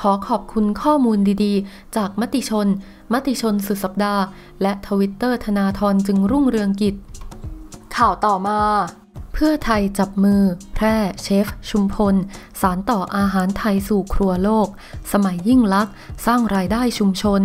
ขอขอบคุณข้อมูลดีๆ จากมติชน มติชนสุดสัปดาห์ และทวิตเตอร์ธนาธรจึงรุ่งเรืองกิจ ข่าวต่อมา เพื่อไทยจับมือ แพร่เชฟชุมพลสารต่ออาหารไทยสู่ครัวโลก สมัยยิ่งลักษณ์ สร้างรายได้ชุมชน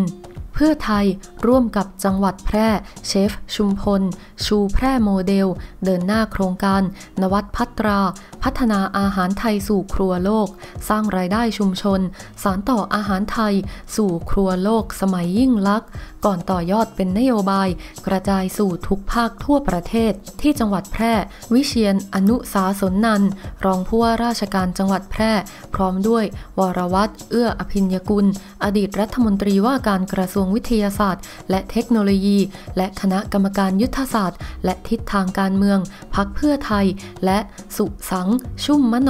เพื่อไทยร่วมกับจังหวัดแพร่เชฟชุมพล ชูแพร่โมเดล เดินหน้าโครงการ นวัดพัตราพัฒนาอาหารไทยสู่ครัวโลก สร้างรายได้ชุมชน สารต่ออาหารไทย สู่ครัวโลกสมัยยิ่งลักษณ์ ก่อนต่อยอดเป็นนโยบาย กระจายสู่ทุกภาคทั่วประเทศที่จังหวัดแพร่ วิเชียนอนุสาสนนัน รองผู้ว่าราชการจังหวัดแพร่ พร้อมด้วยวรวัตรเอื้ออภินยกุล อดีตรัฐมนตรีว่าการกระทรวงวิทยาศาสตร์ และเทคโนโลยี และคณะกรรมการยุทธศาสตร์ และทิศทางการเมืองพักเพื่อไทย และสุสังงชุ่มมโน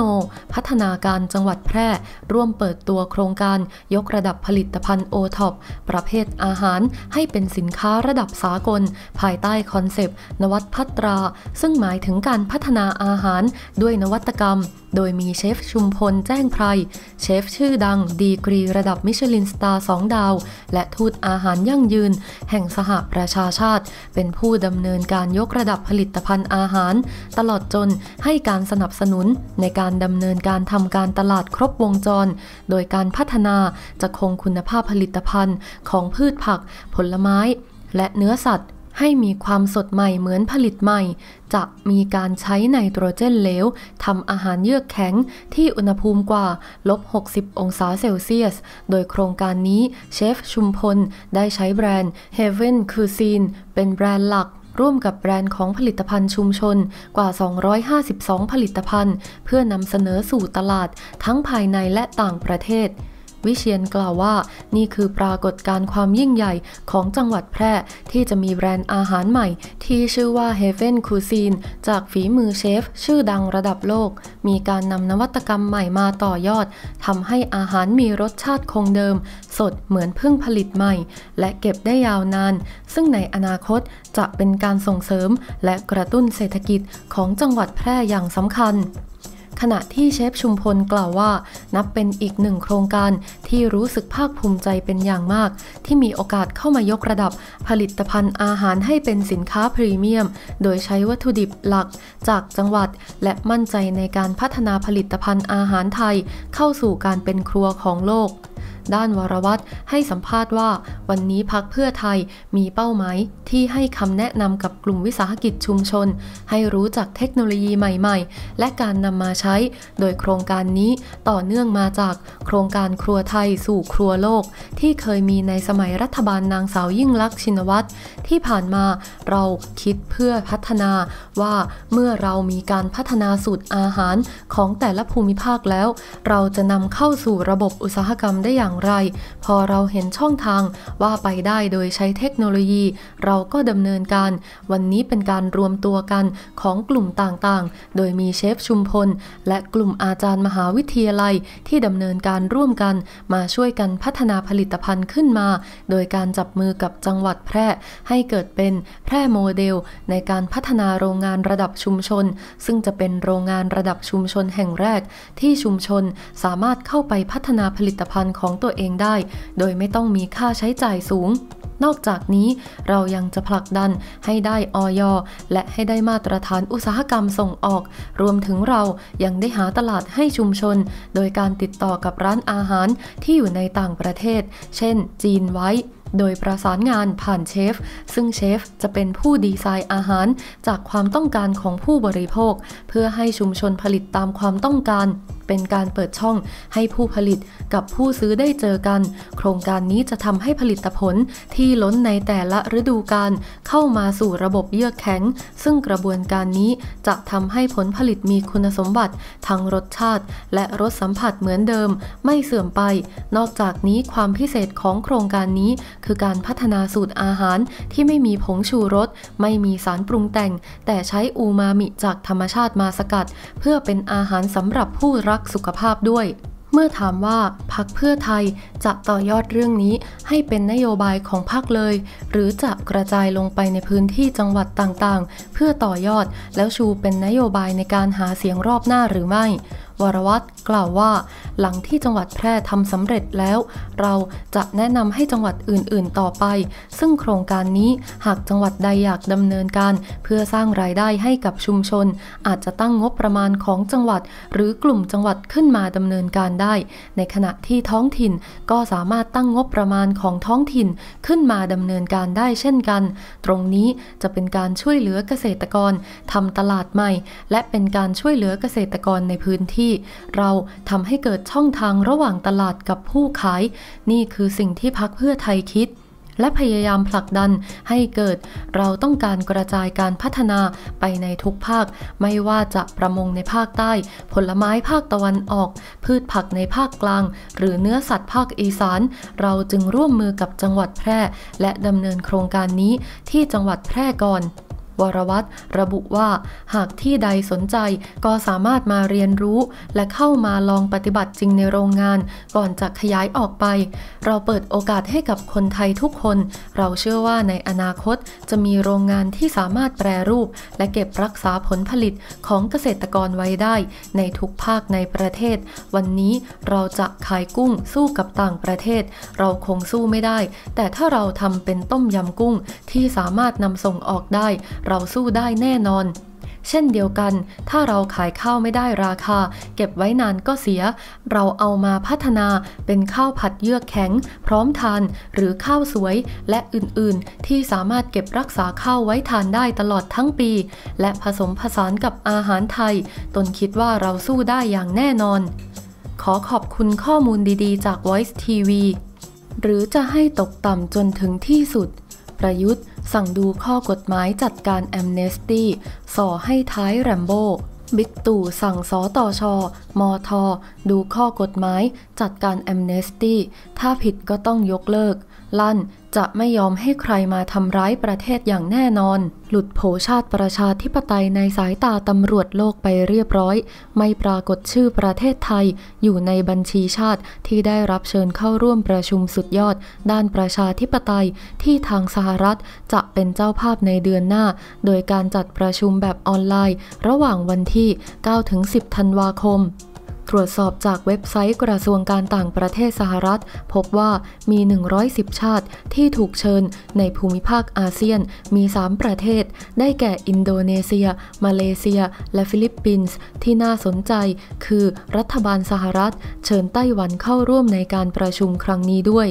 พัฒนาการจังหวัดแพร่ ร่วมเปิดตัวโครงการ ยกระดับผลิตภัณฑ์โอท็อปประเภทอาหารให้เป็นสินค้าระดับสากล ภายใต้คอนเซปต์ นวัตพัตรา ซึ่งหมายถึงการพัฒนาอาหารด้วยนวัตกรรมโดยมีเชฟชุมพลแจ้งไพร เชฟชื่อดังดีกรีระดับมิชลินสตาร์สองดาว และทูตอาหารยั่งยืน แห่งสหประชาชาติ เป็นผู้ดำเนินการยกระดับผลิตภัณฑ์อาหาร ตลอดจนให้การสนับสนุนในการดำเนินการทำการตลาดครบวงจร โดยการพัฒนาจะคงคุณภาพผลิตภัณฑ์ของพืชผัก ผลไม้ และเนื้อสัตว์ให้มีความสดใหม่เหมือนผลิตใหม่ จะมีการใช้ไนโตรเจนเหลวทำอาหารเยือกแข็งที่อุณหภูมิกว่าลบ60องศาเซลเซียส โดยโครงการนี้เชฟชุมพล ได้ใช้แบรนด์ Heaven Cuisine เป็นแบรนด์หลักร่วมกับแบรนด์ของผลิตภัณฑ์ชุมชนกว่า 252 ผลิตภัณฑ์ เพื่อนำเสนอสู่ตลาดทั้งภายในและต่างประเทศวิเชียนกล่าวว่า นี่คือปรากฏการณ์ความยิ่งใหญ่ของจังหวัดแพร่ที่จะมีแบรนด์อาหารใหม่ที่ชื่อว่า Heaven Cuisine จากฝีมือเชฟชื่อดังระดับโลก มีการนำนวัตกรรมใหม่มาต่อยอด ทำให้อาหารมีรสชาติคงเดิม สดเหมือนเพิ่งผลิตใหม่ และเก็บได้ยาวนาน ซึ่งในอนาคตจะเป็นการส่งเสริม และกระตุ้นเศรษฐกิจของจังหวัดแพร่อย่างสำคัญขณะที่เชฟชุมพลกล่าวว่า นับเป็นอีกหนึ่งโครงการที่รู้สึกภาคภูมิใจเป็นอย่างมาก ที่มีโอกาสเข้ามายกระดับผลิตภัณฑ์อาหารให้เป็นสินค้าพรีเมียม โดยใช้วัตถุดิบหลักจากจังหวัดและมั่นใจในการพัฒนาผลิตภัณฑ์อาหารไทยเข้าสู่การเป็นครัวของโลกด้านวรวัตรให้สัมภาษณ์ว่า วันนี้พักเพื่อไทยมีเป้าหมาย ที่ให้คำแนะนำกับกลุ่มวิสาหกิจชุมชน ให้รู้จักเทคโนโลยีใหม่ ๆ และการนำมาใช้ โดยโครงการนี้ต่อเนื่องมาจากโครงการครัวไทยสู่ครัวโลก ที่เคยมีในสมัยรัฐบาลนางสาวยิ่งลักษณ์ชินวัตรที่ผ่านมาเราคิดเพื่อพัฒนาว่าเมื่อเรามีการพัฒนาสูตรอาหารของแต่ละภูมิภาคแล้ว เราจะนำเข้าสู่ระบบอุตสาหกรรมได้อย่างางไรพอเราเห็นช่องทางว่าไปได้โดยใช้เทคโนโลยี เราก็ดำเนินการ วันนี้เป็นการรวมตัวกันของกลุ่มต่างๆ โดยมีเชฟชุมพลและกลุ่มอาจารย์มหาวิทยาลัย ที่ดำเนินการร่วมกันมาช่วยกันพัฒนาผลิตภัณฑ์ขึ้นมาโดยการจับมือกับจังหวัดแพร่ให้เกิดเป็นแพร่โมเดลในการพัฒนาโรงงานระดับชุมชน ซึ่งจะเป็นโรงงานระดับชุมชนแห่งแรกที่ชุมชนสามารถเข้าไปพัฒนาผลิตภัณฑ์ของตัวตัวเองได้โดยไม่ต้องมีค่าใช้จ่ายสูง นอกจากนี้เรายังจะผลักดันให้ได้ออยและให้ได้มาตรฐานอุตสาหกรรมส่งออก รวมถึงเรายังได้หาตลาดให้ชุมชน โดยการติดต่อกับร้านอาหารที่อยู่ในต่างประเทศ เช่นจีนไว้ โดยประสานงานผ่านเชฟซึ่งเชฟจะเป็นผู้ดีไซน์อาหาร จากความต้องการของผู้บริโภค เพื่อให้ชุมชนผลิตตามความต้องการเป็นการเปิดช่องให้ผู้ผลิตกับผู้ซื้อได้เจอกัน โครงการนี้จะทำให้ผลิตผลที่ล้นในแต่ละฤดูกาลเข้ามาสู่ระบบเยือกแข็ง ซึ่งกระบวนการนี้จะทำให้ผลผลิตมีคุณสมบัติ ทั้งรสชาติ และรสสัมผัสเหมือนเดิม ไม่เสื่อมไป นอกจากนี้ความพิเศษของโครงการนี้ คือการพัฒนาสูตรอาหารที่ไม่มีผงชูรสไม่มีสารปรุงแต่ง แต่ใช้อูมามิจากธรรมชาติมาสกัด เพื่อเป็นอาหารสำหรับผู้รักักสุขภาพด้วย เมื่อถามว่าพักเพื่อไทยจะต่อยอดเรื่องนี้ให้เป็นนโยบายของพักเลย หรือจะกระจายลงไปในพื้นที่จังหวัดต่างๆเพื่อต่อยอดแล้วชูเป็นนโยบายในการหาเสียงรอบหน้าหรือไม่วรวัตรกล่าวว่า หลังที่จังหวัดแพร่ทำสำเร็จแล้ว เราจะแนะนำให้จังหวัดอื่นๆ ต่อไป ซึ่งโครงการนี้หากจังหวัดใดอยากดำเนินการ เพื่อสร้างรายได้ให้กับชุมชน อาจจะตั้งงบประมาณของจังหวัด หรือกลุ่มจังหวัดขึ้นมาดำเนินการได้ ในขณะที่ท้องถิ่นก็สามารถตั้งงบประมาณของท้องถิ่นขึ้นมาดำเนินการได้เช่นกัน ตรงนี้จะเป็นการช่วยเหลือเกษตรกรทำตลาดใหม่ และเป็นการช่วยเหลือเกษตรกรในพื้นที่ที่เราทำให้เกิดช่องทางระหว่างตลาดกับผู้ขาย นี่คือสิ่งที่พักเพื่อไทยคิด และพยายามผลักดันให้เกิด เราต้องการกระจายการพัฒนาไปในทุกภาค ไม่ว่าจะประมงในภาคใต้ ผลไม้ภาคตะวันออก พืชผักในภาคกลาง หรือเนื้อสัตว์ภาคอีสานเราจึงร่วมมือกับจังหวัดแพร่ และดำเนินโครงการนี้ที่จังหวัดแพร่ก่อนวรวัตรระบุว่า หากที่ใดสนใจก็สามารถมาเรียนรู้ และเข้ามาลองปฏิบัติจริงในโรงงานก่อนจะขยายออกไป เราเปิดโอกาสให้กับคนไทยทุกคน เราเชื่อว่าในอนาคตจะมีโรงงานที่สามารถแปรรูป และเก็บรักษาผลผลิตของเกษตรกรไว้ได้ ในทุกภาคในประเทศ วันนี้เราจะขายกุ้งสู้กับต่างประเทศ เราคงสู้ไม่ได้ แต่ถ้าเราทำเป็นต้มยำกุ้งที่สามารถนำส่งออกได้เราสู้ได้แน่นอน เช่นเดียวกัน ถ้าเราขายข้าวไม่ได้ราคา เก็บไว้นานก็เสีย เราเอามาพัฒนาเป็นข้าวผัดเยือกแข็ง พร้อมทานหรือข้าวสวยและอื่นๆ ที่สามารถเก็บรักษาข้าวไว้ทานได้ตลอดทั้งปี และผสมผสานกับอาหารไทย ตนคิดว่าเราสู้ได้อย่างแน่นอน ขอขอบคุณข้อมูลดี ๆ จาก Voice TV หรือจะให้ตกต่ำจนถึงที่สุด ประยุทธ์สั่งดูข้อกฎหมายจัดการแอมเนสตี้ส่อให้ท้ายแรมโบ้ บิ๊กตู่สั่งสอตอชอมท ดูข้อกฎหมายจัดการแอมเนสตี้ ถ้าผิดก็ต้องยกเลิกลั่น จะไม่ยอมให้ใครมาทำร้ายประเทศอย่างแน่นอน หลุดโผชาติประชาธิปไตยในสายตาตำรวจโลกไปเรียบร้อย ไม่ปรากฏชื่อประเทศไทยอยู่ในบัญชีชาติที่ได้รับเชิญเข้าร่วมประชุมสุดยอดด้านประชาธิปไตยที่ทางสหรัฐจะเป็นเจ้าภาพในเดือนหน้า โดยการจัดประชุมแบบออนไลน์ระหว่างวันที่ 9-10 ธันวาคมตรวจสอบจากเว็บไซต์กระทรวงการต่างประเทศสหรัฐ พบว่ามี 110 ชาติที่ถูกเชิญในภูมิภาคอาเซียนมี 3 ประเทศ ได้แก่อินโดนีเซีย มาเลเซีย และฟิลิปปินส์ที่น่าสนใจคือรัฐบาลสหรัฐ เชิญไต้หวันเข้าร่วมในการประชุมครั้งนี้ด้วย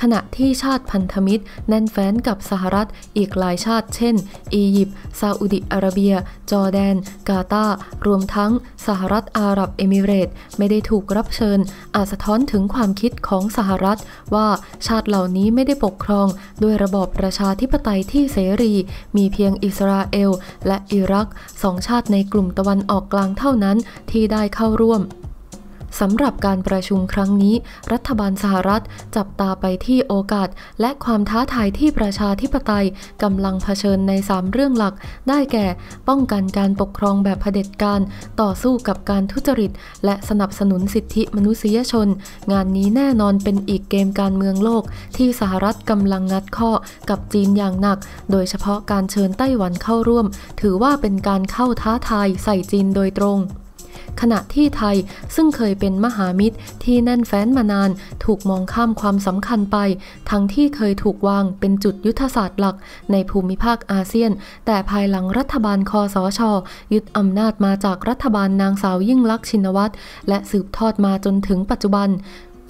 ขณะที่ชาติพันธมิตรแน่นแฟ้นกับสหรัฐ อีกหลายชาติ เช่น อียิปต์ซาอุดิอาระเบีย จอร์แดน กาตาร์รวมทั้ง สหรัฐอาหรับเอมิเรตไม่ได้ถูกรับเชิญ อาจสะท้อนถึงความคิดของสหรัฐ ว่าชาติเหล่านี้ไม่ได้ปกครอง ด้วยระบอบประชาธิปไตยที่เสรี มีเพียงอิสราเอลและอิรักสองชาติในกลุ่มตะวันออกกลางเท่านั้นที่ได้เข้าร่วมสำหรับการประชุมครั้งนี้ รัฐบาลสหรัฐจับตาไปที่โอกาส และความท้าทายที่ประชาธิปไตยกำลังเผชิญใน 3 เรื่องหลัก ได้แก่ ป้องกันการปกครองแบบเผด็จการ ต่อสู้กับการทุจริต และสนับสนุนสิทธิมนุษยชน งานนี้แน่นอนเป็นอีกเกมการเมืองโลก ที่สหรัฐกำลังงัดข้อกับจีนอย่างหนัก โดยเฉพาะการเชิญไต้หวันเข้าร่วม ถือว่าเป็นการเข้าท้าทายใส่จีนโดยตรงขณะที่ไทยซึ่งเคยเป็นมหามิตร ที่แน่นแฟ้นมานาน ถูกมองข้ามความสำคัญไป ทั้งที่เคยถูกวางเป็นจุดยุทธศาสตร์หลักในภูมิภาคอาเซียน แต่ภายหลังรัฐบาลคอสช ยึดอำนาจมาจากรัฐบาลนางสาวยิ่งลักษณ์ชินวัตรและสืบทอดมาจนถึงปัจจุบัน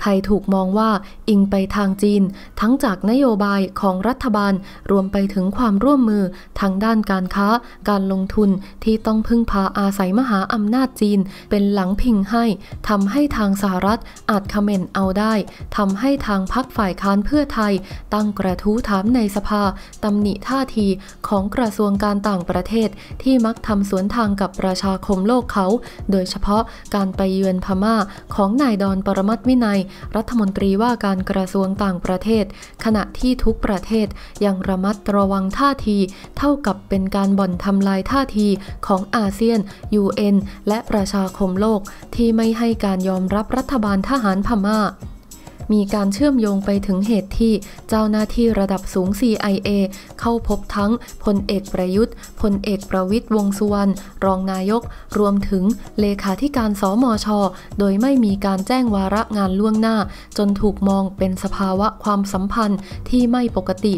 ไทยถูกมองว่าอิงไปทางจีน ทั้งจากนโยบายของรัฐบาลรวมไปถึงความร่วมมือทางด้านการค้า การลงทุนที่ต้องพึ่งพาอาศัยมหาอำนาจจีน เป็นหลังพิงให้ทำให้ทางสหรัฐอาจคอมเมนต์เอาได้ทำให้ทางพักฝ่ายค้านเพื่อไทย ตั้งกระทู้ถามในสภาตำหนิท่าทีของกระทรวงการต่างประเทศ ที่มักทำสวนทางกับประชาคมโลกเขา โดยเฉพาะการไปเยือนพม่าของนายดอนปรมัตวินัยรัฐมนตรีว่าการกระทรวงต่างประเทศ ขณะที่ทุกประเทศ ยังระมัดระวังท่าที เท่ากับเป็นการบ่อนทำลายท่าทีของอาเซียน UN และประชาคมโลกที่ไม่ให้การยอมรับรัฐบาลทหารพมา่ามีการเชื่อมโยงไปถึงเหตุที่เจ้าหน้าที่ระดับสูง CIA เข้าพบทั้งพลเอกประยุทธ์ พลเอกประวิทย์วงสุวรรณรองนายก รวมถึงเลขาธิการสมช โดยไม่มีการแจ้งวาระงานล่วงหน้า จนถูกมองเป็นสภาวะความสัมพันธ์ที่ไม่ปกติ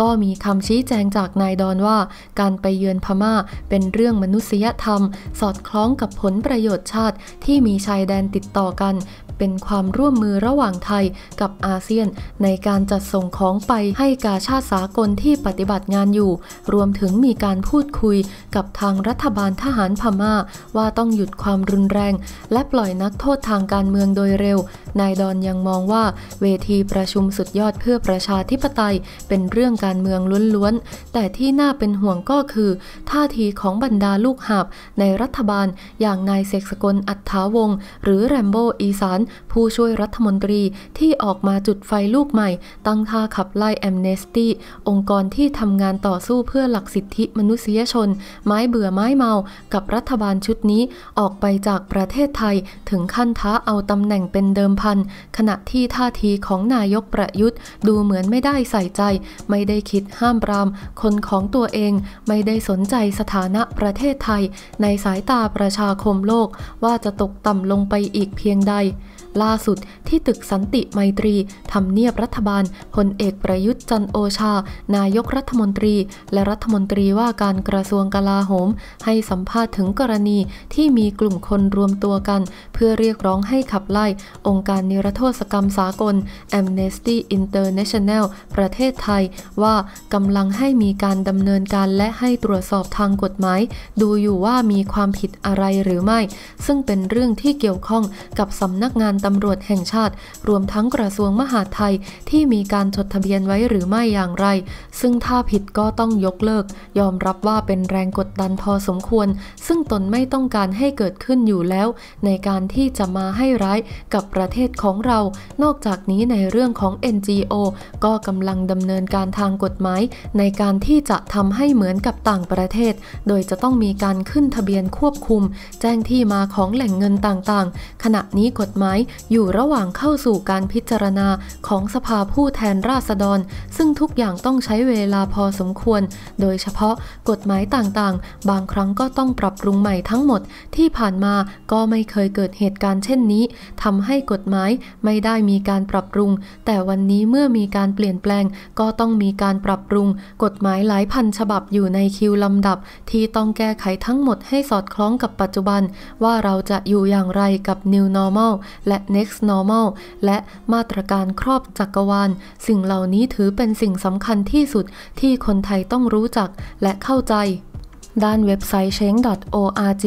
ก็มีคำชี้แจงจากนายดอนว่า การไปเยือนพม่าเป็นเรื่องมนุษยธรรม สอดคล้องกับผลประโยชน์ชาติที่มีชายแดนติดต่อกันเป็นความร่วมมือระหว่างไทยกับอาเซียน ในการจัดส่งของไปให้กาชาติสากลที่ปฏิบัติงานอยู่ รวมถึงมีการพูดคุยกับทางรัฐบาลทหารพม่า ว่าต้องหยุดความรุนแรง และปล่อยนักโทษทางการเมืองโดยเร็ว นายดอนยังมองว่า เวทีประชุมสุดยอดเพื่อประชาธิปไตย เป็นเรื่องการเมืองล้วนๆ แต่ที่น่าเป็นห่วงก็คือ ท่าทีของบรรดาลูกหาบในรัฐบาลอย่างนายเสกสกลอัฐาวงหรือแรมโบอีสานผู้ช่วยรัฐมนตรีที่ออกมาจุดไฟลูกใหม่ ตั้งท่าขับไล่แอมเนสตี้ องค์กรที่ทำงานต่อสู้เพื่อหลักสิทธิมนุษยชน ไม้เบื่อไม้เมากับรัฐบาลชุดนี้ออกไปจากประเทศไทย ถึงขั้นท้าเอาตำแหน่งเป็นเดิมพัน ขณะที่ท่าทีของนายกประยุทธ์ ดูเหมือนไม่ได้ใส่ใจ ไม่ได้คิดห้ามปรามคนของตัวเองไม่ได้สนใจสถานะประเทศไทย ในสายตาประชาคมโลกว่าจะตกต่ำลงไปอีกเพียงใดล่าสุดที่ตึกสันติไมตรีทำเนียบรัฐบาลพลเอกประยุทธ์จันโอชา นายกรัฐมนตรี และรัฐมนตรีว่าการกระทรวงกลาโหม ให้สัมภาษณ์ถึงกรณีที่มีกลุ่มคนรวมตัวกัน เพื่อเรียกร้องให้ขับไล่ องค์การนิรโทษกรรมสากล Amnesty International ประเทศไทยว่ากำลังให้มีการดำเนินการและให้ตรวจสอบทางกฎหมาย ดูอยู่ว่ามีความผิดอะไรหรือไม่ ซึ่งเป็นเรื่องที่เกี่ยวข้องกับสำนักงานตำรวจแห่งชาติ รวมทั้งกระทรวงมหาดไทย ที่มีการจดทะเบียนไว้หรือไม่อย่างไร ซึ่งถ้าผิดก็ต้องยกเลิก ยอมรับว่าเป็นแรงกดดันพอสมควร ซึ่งตนไม่ต้องการให้เกิดขึ้นอยู่แล้ว ในการที่จะมาให้ร้ายกับประเทศของเรา นอกจากนี้ในเรื่องของ NGO ก็กำลังดำเนินการทางกฎหมาย ในการที่จะทำให้เหมือนกับต่างประเทศ โดยจะต้องมีการขึ้นทะเบียนควบคุม แจ้งที่มาของแหล่งเงินต่างๆ ขณะนี้กฎหมายอยู่ระหว่างเข้าสู่การพิจารณาของสภาผู้แทนราษฎร ซึ่งทุกอย่างต้องใช้เวลาพอสมควร โดยเฉพาะกฎหมายต่างๆ บางครั้งก็ต้องปรับปรุงใหม่ทั้งหมดที่ผ่านมาก็ไม่เคยเกิดเหตุการณ์เช่นนี้ทำให้กฎหมายไม่ได้มีการปรับปรุง แต่วันนี้เมื่อมีการเปลี่ยนแปลง ก็ต้องมีการปรับปรุง กฎหมายหลายพันฉบับอยู่ในคิวลำดับ ที่ต้องแก้ไขทั้งหมดให้สอดคล้องกับปัจจุบัน ว่าเราจะอยู่อย่างไรกับ New Normal และ next normal และมาตรการครอบจักรวาล สิ่งเหล่านี้ถือเป็นสิ่งสำคัญที่สุดที่คนไทยต้องรู้จักและเข้าใจ ด้านเว็บไซต์ c h ้ n g o r g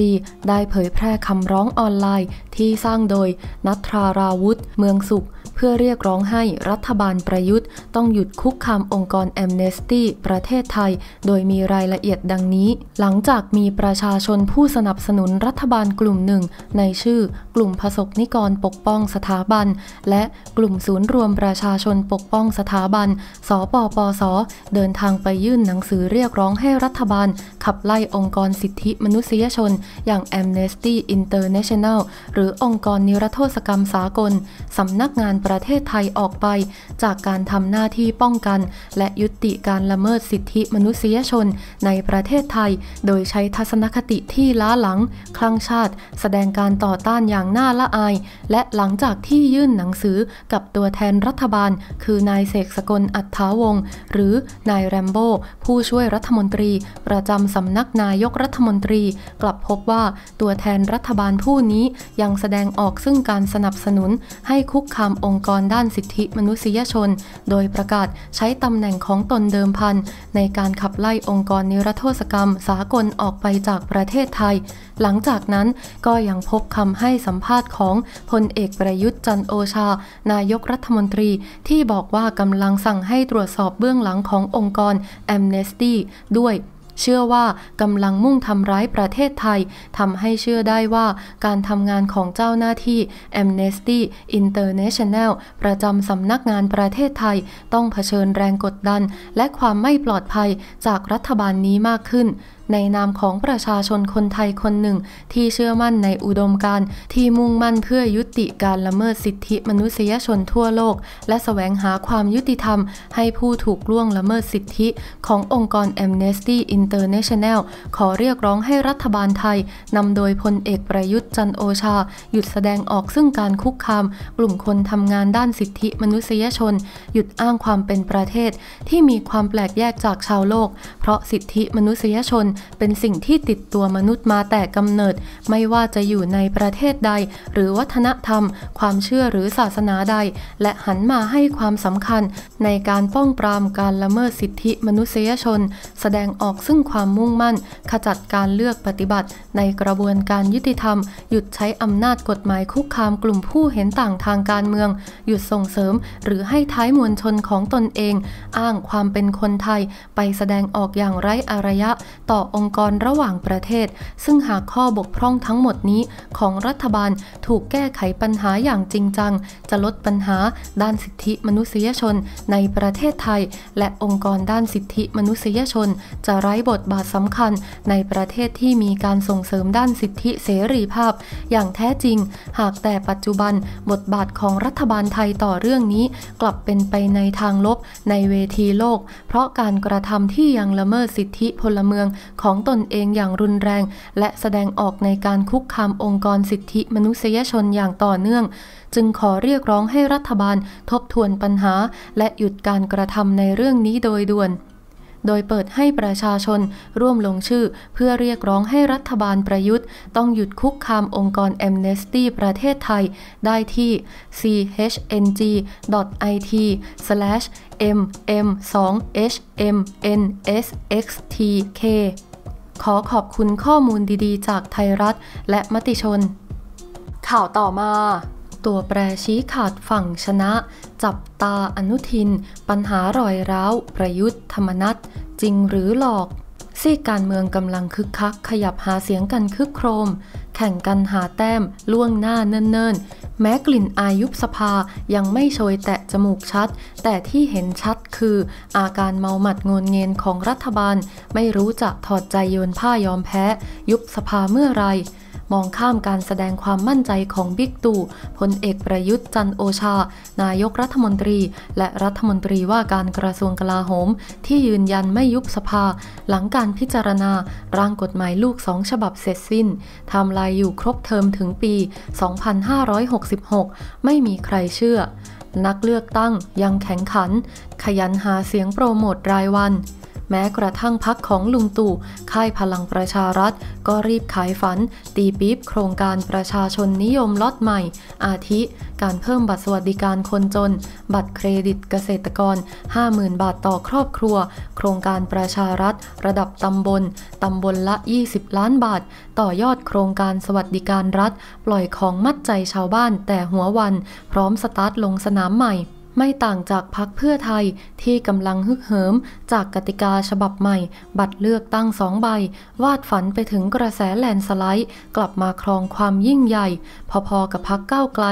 ได้เผยแพร่คำร้องออนไลน์ ที่สร้างโดยนัทราราวุธ เมืองสุขเพื่อเรียกร้องให้รัฐบาลประยุทธ์ต้องหยุดคุกคามองค์กรแอมเนสตี้ประเทศไทย โดยมีรายละเอียดดังนี้ หลังจากมีประชาชนผู้สนับสนุนรัฐบาลกลุ่มหนึ่ง ในชื่อกลุ่มผสกนิกรปกป้องสถาบัน และกลุ่มศูนย์รวมประชาชนปกป้องสถาบัน สปปส เดินทางไปยื่นหนังสือเรียกร้องให้รัฐบาล ขับไล่องค์กรสิทธิมนุษยชน อย่าง Amnesty International หรือองค์กรนิรโทษกรรมสากลสำนักงานประเทศไทยออกไปจากการทำหน้าที่ป้องกัน และยุติการละเมิดสิทธิมนุษยชนในประเทศไทย โดยใช้ทัศนคติที่ล้าหลัง คลั่งชาติ แสดงการต่อต้านอย่างน่าละอาย และหลังจากที่ยื่นหนังสือกับตัวแทนรัฐบาล คือนายเสกสกลอัฏฐาวงศ์ หรือนายแรมโบ้ผู้ช่วยรัฐมนตรี ประจำสำนักนายกรัฐมนตรี กลับพบว่าตัวแทนรัฐบาลผู้นี้ยังแสดงออกซึ่งการสนับสนุนให้คุกคามององค์กรด้านสิทธิมนุษยชนโดยประกาศใช้ตำแหน่งของตนเดิมพัน ในการขับไล่องค์กรนิรโทษกรรมสากลออกไปจากประเทศไทย หลังจากนั้นก็ยังพบคำให้สัมภาษณ์ของพลเอกประยุทธ์จันโอชา นายกรัฐมนตรีที่บอกว่ากำลังสั่งให้ตรวจสอบเบื้องหลังขององค์กรแอมเนสตี้ด้วยเชื่อว่ากำลังมุ่งทำร้ายประเทศไทย ทำให้เชื่อได้ว่าการทำงานของเจ้าหน้าที่ Amnesty International ประจำสำนักงานประเทศไทย ต้องเผชิญแรงกดดันและความไม่ปลอดภัยจากรัฐบาลนี้มากขึ้นในนามของประชาชนคนไทยคนหนึ่งที่เชื่อมั่นในอุดมการณ์ที่มุ่งมั่นเพื่อยุติการละเมิดสิทธิมนุษยชนทั่วโลกและสแสวงหาความยุติธรรมให้ผู้ถูกล่วงละเมิดสิทธิขององค์กร Amnesty International ขอเรียกร้องให้รัฐบาลไทยนำโดยพลเอกประยุทธ์จันโอชา หยุดแสดงออกซึ่งการคุกคามกลุ่มคนทำงานด้านสิทธิมนุษยชน หยุดอ้างความเป็นประเทศที่มีความแปลกแยกจากชาวโลกเพราะสิทธิมนุษยชนเป็นสิ่งที่ติดตัวมนุษย์มาแต่กำเนิด ไม่ว่าจะอยู่ในประเทศใด หรือวัฒนธรรม ความเชื่อหรือศาสนาใด และหันมาให้ความสำคัญ ในการป้องปรามการละเมิดสิทธิมนุษยชน แสดงออกซึ่งความมุ่งมั่นขจัดการเลือกปฏิบัติ ในกระบวนการยุติธรรม หยุดใช้อำนาจกฎหมายคุกคามกลุ่มผู้เห็นต่างทางการเมือง หยุดส่งเสริมหรือให้ท้ายมวลชนของตนเอง อ้างความเป็นคนไทย ไปแสดงออกอย่างไร้อารยะต่อองค์กรระหว่างประเทศ ซึ่งหากข้อบกพร่องทั้งหมดนี้ของรัฐบาลถูกแก้ไขปัญหาอย่างจริงจัง จะลดปัญหาด้านสิทธิมนุษยชนในประเทศไทย และองค์กรด้านสิทธิมนุษยชน จะไร้บทบาทสำคัญในประเทศที่มีการส่งเสริมด้านสิทธิเสรีภาพ อย่างแท้จริง หากแต่ปัจจุบันบทบาทของรัฐบาลไทยต่อเรื่องนี้ กลับเป็นไปในทางลบในเวทีโลก เพราะการกระทำที่ยังละเมิดสิทธิพลเมืองของตนเองอย่างรุนแรงและแสดงออกในการคุกคามองค์กรสิทธิมนุษยชนอย่างต่อเนื่อง จึงขอเรียกร้องให้รัฐบาลทบทวนปัญหา และหยุดการกระทำในเรื่องนี้โดยด่วน โดยเปิดให้ประชาชนร่วมลงชื่อเพื่อเรียกร้องให้รัฐบาลประยุทธ์ต้องหยุดคุกคามองค์กรแอมเนสตี้ประเทศไทย ได้ที่ chng.it/mm2hmnsxt k ขอขอบคุณข้อมูลดีๆ จากไทยรัฐและมติชน ข่าวต่อมา ตัวแปรชี้ขาดฝั่งชนะ จับตาอนุทิน ปัญหารอยร้าว ประยุทธ์ธรรมนัตจริงหรือหลอก ซีกการเมืองกำลังคึกคัก ขยับหาเสียงกันคึกโครม แข่งกันหาแต้ม ล่วงหน้าเนิ่นแม้กลิ่นอายุบสภายังไม่โชยแตะจมูกชัด แต่ที่เห็นชัดคือ อาการเมาหมัดงนเงนของรัฐบาล ไม่รู้จะถอดใจโยนผ้ายอมแพ้ ยุบสภาเมื่อไรมองข้ามการแสดงความมั่นใจของบิ๊กตู่พลเอกประยุทธ์จันโอชา นายกรัฐมนตรี และรัฐมนตรีว่าการกระทรวงกลาโหม ที่ยืนยันไม่ยุบสภา หลังการพิจารณา ร่างกฎหมายลูกสองฉบับเสร็จสิ้น ทำลายอยู่ครบเทอมถึงปี 2566 ไม่มีใครเชื่อ นักเลือกตั้งยังแข็งขัน ขยันหาเสียงโปรโมตรายวันแม้กระทั่งพักของลุงตู่ ค่ายพลังประชารัฐ ก็รีบขายฝัน ตีปี๊บโครงการประชาชนนิยมลอดใหม่ อาทิ การเพิ่มบัตรสวัสดิการคนจน บัตรเครดิตเกษตรกร 50,000 บาทต่อครอบครัว โครงการประชารัฐ ระดับตำบล ตำบลละ 20 ล้านบาท ต่อยอดโครงการสวัสดิการรัฐ ปล่อยของมัดใจชาวบ้านแต่หัววัน พร้อมสตาร์ทลงสนามใหม่ไม่ต่างจากพักเพื่อไทย ที่กำลังฮึกเหิม จากกติกาฉบับใหม่ บัตรเลือกตั้งสองใบ วาดฝันไปถึงกระแสแลนสไลด์ กลับมาครองความยิ่งใหญ่ พอๆกับพักก้าวไกล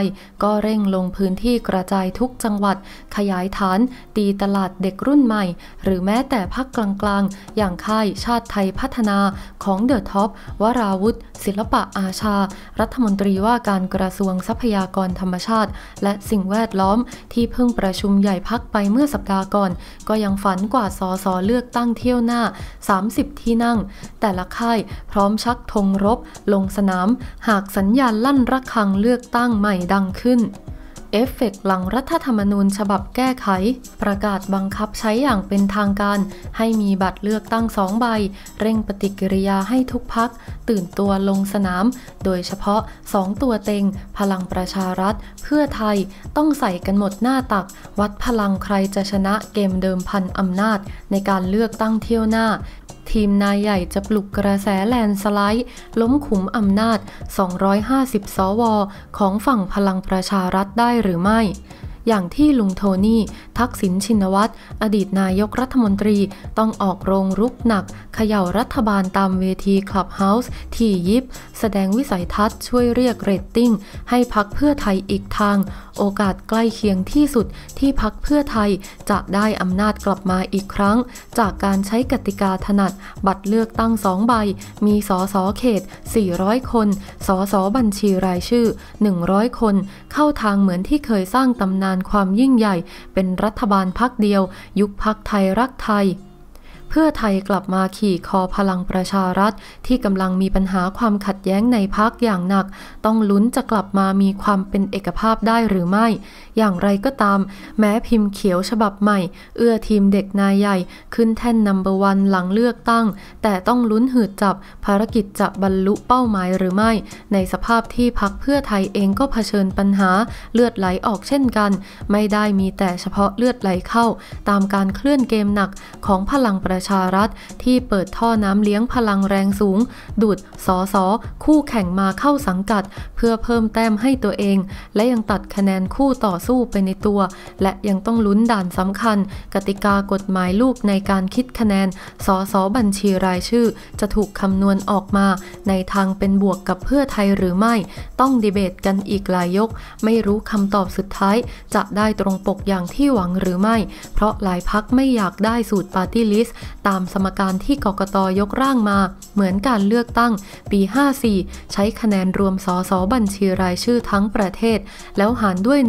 ก็เร่งลงพื้นที่กระจายทุกจังหวัด ขยายฐานตีตลาดเด็กรุ่นใหม่ หรือแม้แต่พักกลางๆ อย่างค่ายชาติไทยพัฒนาของเดอะท็อปวราวุธศิลปะอาชา รัฐมนตรีว่าการกระทรวงทรัพยากรธรรมชาติ และสิ่งแวดล้อมที่เพิ่งประชุมใหญ่พักไปเมื่อสัปดาห์ก่อนก็ยังฝันกว่าสอสอเลือกตั้งเที่ยวหน้า 30 ที่นั่ง แต่ละค่ายพร้อมชักธงรบลงสนามหากสัญญาณลั่นระฆังเลือกตั้งใหม่ดังขึ้นเอฟเฟกหลังรัฐธรรมนูญฉบับแก้ไข ประกาศบังคับใช้อย่างเป็นทางการให้มีบัตรเลือกตั้งสองใบ เร่งปฏิกิริยาให้ทุกพักตื่นตัวลงสนาม โดยเฉพาะสองตัวเต็งพลังประชารัฐ เพื่อไทยต้องใส่กันหมดหน้าตัก วัดพลังใครจะชนะเกมเดิมพันอำนาจในการเลือกตั้งเที่ยวหน้าทีมนายใหญ่จะปลุกกระแสแลนสไลด์ ล้มขุมอำนาจ 250 สวของฝั่งพลังประชารัฐได้หรือไม่ อย่างที่ลุงโทนี่ ทักษิณชินวัตร อดีตนายกรัฐมนตรีต้องออกโรงรุกหนักเขย่ารัฐบาลตามเวทีคลับเฮาส์ที่ยิบ แสดงวิสัยทัศน์ช่วยเรียกเรตติ้ง ให้พักเพื่อไทยอีกทางโอกาสใกล้เคียงที่สุดที่พักเพื่อไทยจะได้อำนาจกลับมาอีกครั้ง จากการใช้กติกาถนัด บัตรเลือกตั้งสองใบ มีสสเขต 400 คนสสบัญชีรายชื่อ 100 คน เข้าทางเหมือนที่เคยสร้างตำนานความยิ่งใหญ่ เป็นรัฐบาลพักเดียว ยุคพักไทยรักไทยพื่อไทยกลับมาขี่คอพลังประชารัฐที่กำลังมีปัญหาความขัดแย้งในพักอย่างหนัก ต้องลุ้นจะกลับมามีความเป็นเอกภาพได้หรือไม่อย่างไรก็ตาม แม้พิมพ์เขียวฉบับใหม่ เอื้อทีมเด็กนายใหญ่ ขึ้นแท่นนัมเบอร์วันหลังเลือกตั้ง แต่ต้องลุ้นหืดจับภารกิจจะบรรลุเป้าหมายหรือไม่ ในสภาพที่พักเพื่อไทยเองก็เผชิญปัญหาเลือดไหลออกเช่นกัน ไม่ได้มีแต่เฉพาะเลือดไหลเข้า ตามการเคลื่อนเกมหนักของพลังประชารัฐ ที่เปิดท่อน้ำเลี้ยงพลังแรงสูง ดูดสอสอคู่แข่งมาเข้าสังกัด เพื่อเพิ่มแต้มให้ตัวเอง และยังตัดคะแนนคู่ต่อสู้ไปในตัว และยังต้องลุ้นด่านสำคัญ กติกากฎหมายลูกในการคิดคะแนนสสบัญชีรายชื่อ จะถูกคำนวณออกมา ในทางเป็นบวกกับเพื่อไทยหรือไม่ ต้องดีเบตกันอีกหลายยก ไม่รู้คำตอบสุดท้ายจะได้ตรงปกอย่างที่หวังหรือไม่ เพราะหลายพักไม่อยากได้สูตรปาร์ตี้ลิสต์ ตามสมการที่กกตยกร่างมาเหมือนการเลือกตั้งปี 54 ใช้คะแนนรวมสสบัญชีรายชื่อทั้งประเทศ แล้วหารด้วย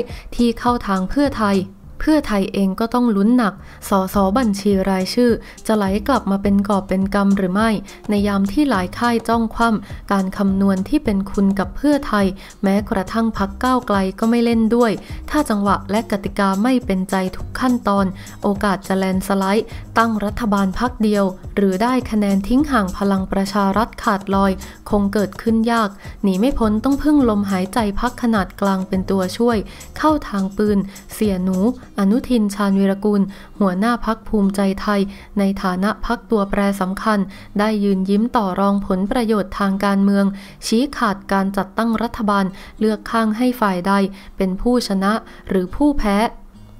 100ที่เข้าทางเพื่อไทยเพื่อไทยเองก็ต้องลุ้นหนัก สสบัญชีรายชื่อ จะไหลกลับมาเป็นกอบเป็นกรรมหรือไม่ ในยามที่หลายค่ายจ้องคว่ำการคำนวณที่เป็นคุณกับเพื่อไทย แม้กระทั่งพักก้าวไกลก็ไม่เล่นด้วย ถ้าจังหวะและกติกาไม่เป็นใจทุกขั้นตอน โอกาสจะแลนสไลด์ ตั้งรัฐบาลพักเดียว หรือได้คะแนนทิ้งห่างพลังประชารัฐขาดลอย คงเกิดขึ้นยาก หนีไม่พ้นต้องพึ่งลมหายใจพักขนาดกลางเป็นตัวช่วย เข้าทางปืน เสียหนูอนุทินชาญวิรกุลหัวหน้าพักภูมิใจไทยในฐานะพักตัวแปรสำคัญ ได้ยืนยิ้มต่อรองผลประโยชน์ทางการเมือง ชี้ขาดการจัดตั้งรัฐบาลเลือกข้างให้ฝ่ายใดเป็นผู้ชนะหรือผู้แพ้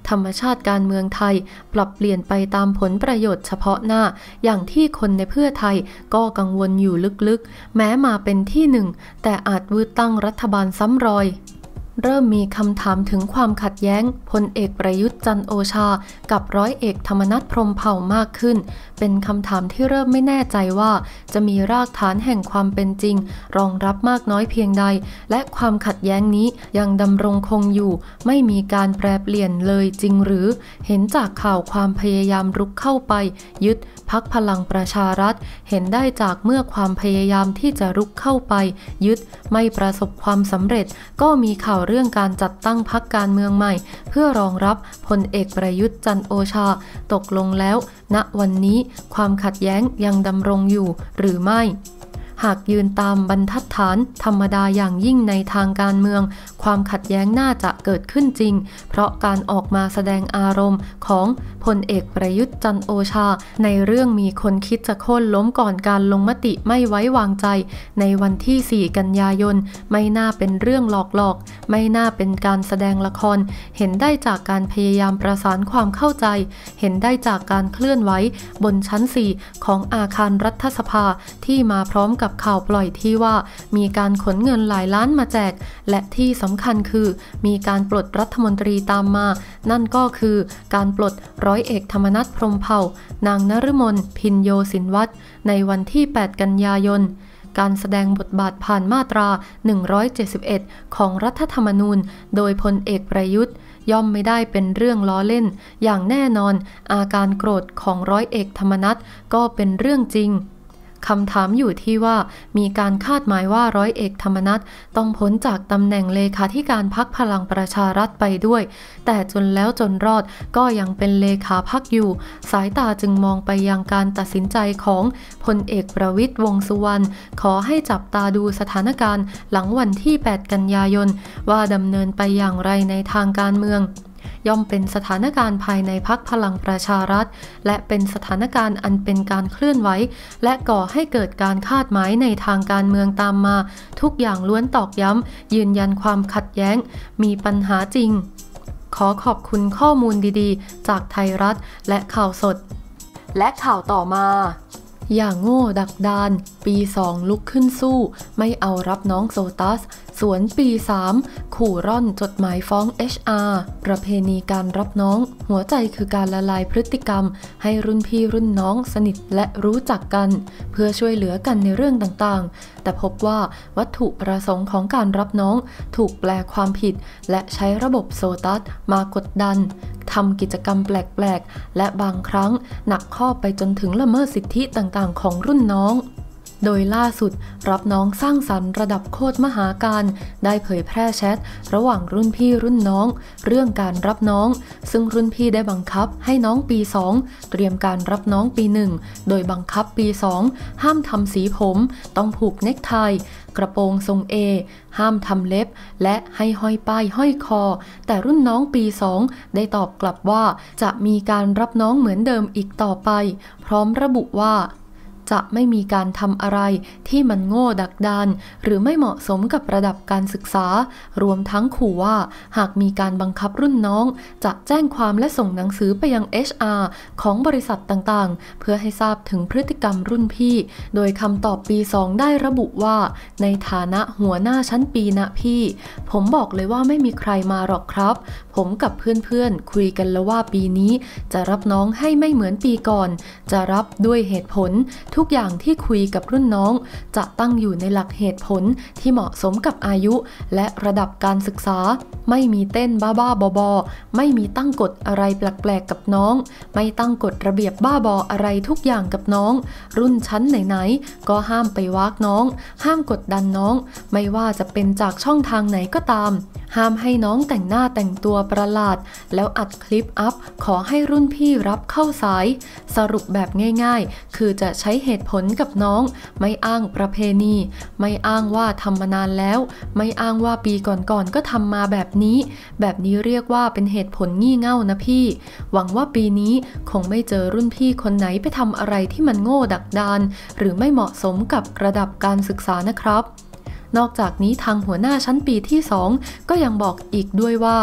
ธรรมชาติการเมืองไทยปรับเปลี่ยนไปตามผลประโยชน์เฉพาะหน้า อย่างที่คนในเพื่อไทยก็กังวลอยู่ลึกๆ แม้มาเป็นที่หนึ่งแต่อาจวืดตั้งรัฐบาลซ้ำรอยเริ่มมีคำถามถึงความขัดแย้งพลเอกประยุทธ์จันโอชา กับร้อยเอกธรรมนัฐพรมเผ่ามากขึ้นเป็นคำถามที่เริ่มไม่แน่ใจว่า จะมีรากฐานแห่งความเป็นจริง รองรับมากน้อยเพียงใด และความขัดแย้งนี้ยังดำรงคงอยู่ ไม่มีการแปรเปลี่ยนเลยจริงหรือ เห็นจากข่าวความพยายามรุกเข้าไป ยึดพักพลังประชารัฐ เห็นได้จากเมื่อความพยายามที่จะรุกเข้าไป ยึดไม่ประสบความสำเร็จ ก็มีข่าวเรื่องการจัดตั้งพักการเมืองใหม่ เพื่อรองรับพลเอกประยุทธ์จันโอชา ตกลงแล้ว ณวันนี้ความขัดแย้งยังดำรงอยู่หรือไม่หากยืนตามบรรทัดฐานธรรมดาอย่างยิ่งในทางการเมือง ความขัดแย้งน่าจะเกิดขึ้นจริงเพราะการออกมาแสดงอารมณ์ของพลเอกประยุทธ์จันโอชา ในเรื่องมีคนคิดจะโค่นล้มก่อนการลงมติไม่ไว้วางใจในวันที่ 4 กันยายน ไม่น่าเป็นเรื่องหลอกหลอก ไม่น่าเป็นการแสดงละคร เห็นได้จากการพยายามประสานความเข้าใจ เห็นได้จากการเคลื่อนไหวบนชั้น 4 ของอาคารรัฐสภาที่มาพร้อมกับับข่าวปล่อยที่ว่ามีการขนเงินหลายล้านมาแจก และที่สำคัญคือมีการปลดรัฐมนตรีตามมา นั่นก็คือการปลดร้อยเอกธรรมนัฐพรมเผ่า นางนรมนพินโยสินวัตรในวันที่ 8 กันยายน การแสดงบทบาทผ่านมาตรา 171 ของรัฐธรรมนูญ โดยพลเอกประยุทธ์ ย่อมไม่ได้เป็นเรื่องล้อเล่น อย่างแน่นอน อาการโกรธของร้อยเอกธรรมนัฐก็เป็นเรื่องจริงคำถามอยู่ที่ว่ามีการคาดหมายว่าร้อยเอกธรรมนัฐต้องพ้นจากตำแหน่งเลขาธิการพักพลังประชารัฐไปด้วย แต่จนแล้วจนรอดก็ยังเป็นเลขาพักอยู่ สายตาจึงมองไปยังการตัดสินใจของพลเอกประวิทย์วงสุวรรณ ขอให้จับตาดูสถานการณ์ หลังวันที่ 8 กันยายน ว่าดำเนินไปอย่างไรในทางการเมืองย่อมเป็นสถานการณ์ภายในพักพลังประชารัฐ และเป็นสถานการณ์อันเป็นการเคลื่อนไหวและก่อให้เกิดการคาดหมายในทางการเมืองตามมา ทุกอย่างล้วนตอกย้ำ ยืนยันความขัดแย้ง มีปัญหาจริง ขอขอบคุณข้อมูลดีๆ จากไทยรัฐและข่าวสด และข่าวต่อมา อย่างโง่ดักดาน ปีสองลุกขึ้นสู้ ไม่เอารับน้องโซตัสสวนปี 3 ขู่ร่อนจดหมายฟ้อง HR ประเพณีการรับน้อง หัวใจคือการละลายพฤติกรรม ให้รุ่นพี่รุ่นน้องสนิทและรู้จักกัน เพื่อช่วยเหลือกันในเรื่องต่างๆ แต่พบว่าวัตถุประสงค์ของการรับน้อง ถูกแปลความผิดและใช้ระบบโซตัสมากดดันทำกิจกรรมแปลกๆ และบางครั้งหนักข้อไปจนถึงละเมิดสิทธิต่างๆ ของรุ่นน้องโดยล่าสุด รับน้องสร้างสรรค์ระดับโคตรมหาการ ได้เผยแพร่แชทระหว่างรุ่นพี่รุ่นน้อง เรื่องการรับน้อง ซึ่งรุ่นพี่ได้บังคับให้น้องปี 2 เตรียมการรับน้องปี 1โดยบังคับปี2ห้ามทำสีผม ต้องผูกเนคไทกระโปรงทรงเอห้ามทำเล็บ และให้ห้อยป้ายห้อยคอ แต่รุ่นน้องปีสองได้ตอบกลับว่า จะมีการรับน้องเหมือนเดิมอีกต่อไป พร้อมระบุว่าจะไม่มีการทำอะไรที่มันโง่ดักดานหรือไม่เหมาะสมกับระดับการศึกษา รวมทั้งขู่ว่า หากมีการบังคับรุ่นน้อง จะแจ้งความและส่งหนังสือไปยัง HR ของบริษัทต่างๆ เพื่อให้ทราบถึงพฤติกรรมรุ่นพี่ โดยคำตอบปี 2 ได้ระบุว่า ในฐานะหัวหน้าชั้นปีนะพี่ ผมบอกเลยว่าไม่มีใครมาหรอกครับ ผมกับเพื่อนๆคุยกันแล้วว่าปีนี้ จะรับน้องให้ไม่เหมือนปีก่อน จะรับด้วยเหตุผลทุกทุกอย่างที่คุยกับรุ่นน้อง จะตั้งอยู่ในหลักเหตุผลที่เหมาะสมกับอายุและระดับการศึกษา ไม่มีเต้นบ้าๆบอๆไม่มีตั้งกฎอะไรแปลกๆกับน้อง ไม่ตั้งกฎระเบียบบ้าบออะไรทุกอย่างกับน้อง รุ่นชั้นไหนๆก็ห้ามไปวากน้อง ห้ามกดดันน้อง ไม่ว่าจะเป็นจากช่องทางไหนก็ตาม ห้ามให้น้องแต่งหน้าแต่งตัวประหลาด แล้วอัดคลิปอัพขอให้รุ่นพี่รับเข้าสาย สรุปแบบง่าย ๆ คือจะใช้เหตุผลกับน้อง ไม่อ้างประเพณีไม่อ้างว่าทำมานานแล้วไม่อ้างว่าปีก่อนๆกก็ทำมาแบบนี้แบบนี้เรียกว่าเป็นเหตุผลงี่เง่านะพี่ หวังว่าปีนี้คงไม่เจอรุ่นพี่คนไหนไปทำอะไรที่มันโง่ดักดานหรือไม่เหมาะสมกับระดับการศึกษานะครับนอกจากนี้ทางหัวหน้าชั้นปีที่ 2 ก็ยังบอกอีกด้วยว่า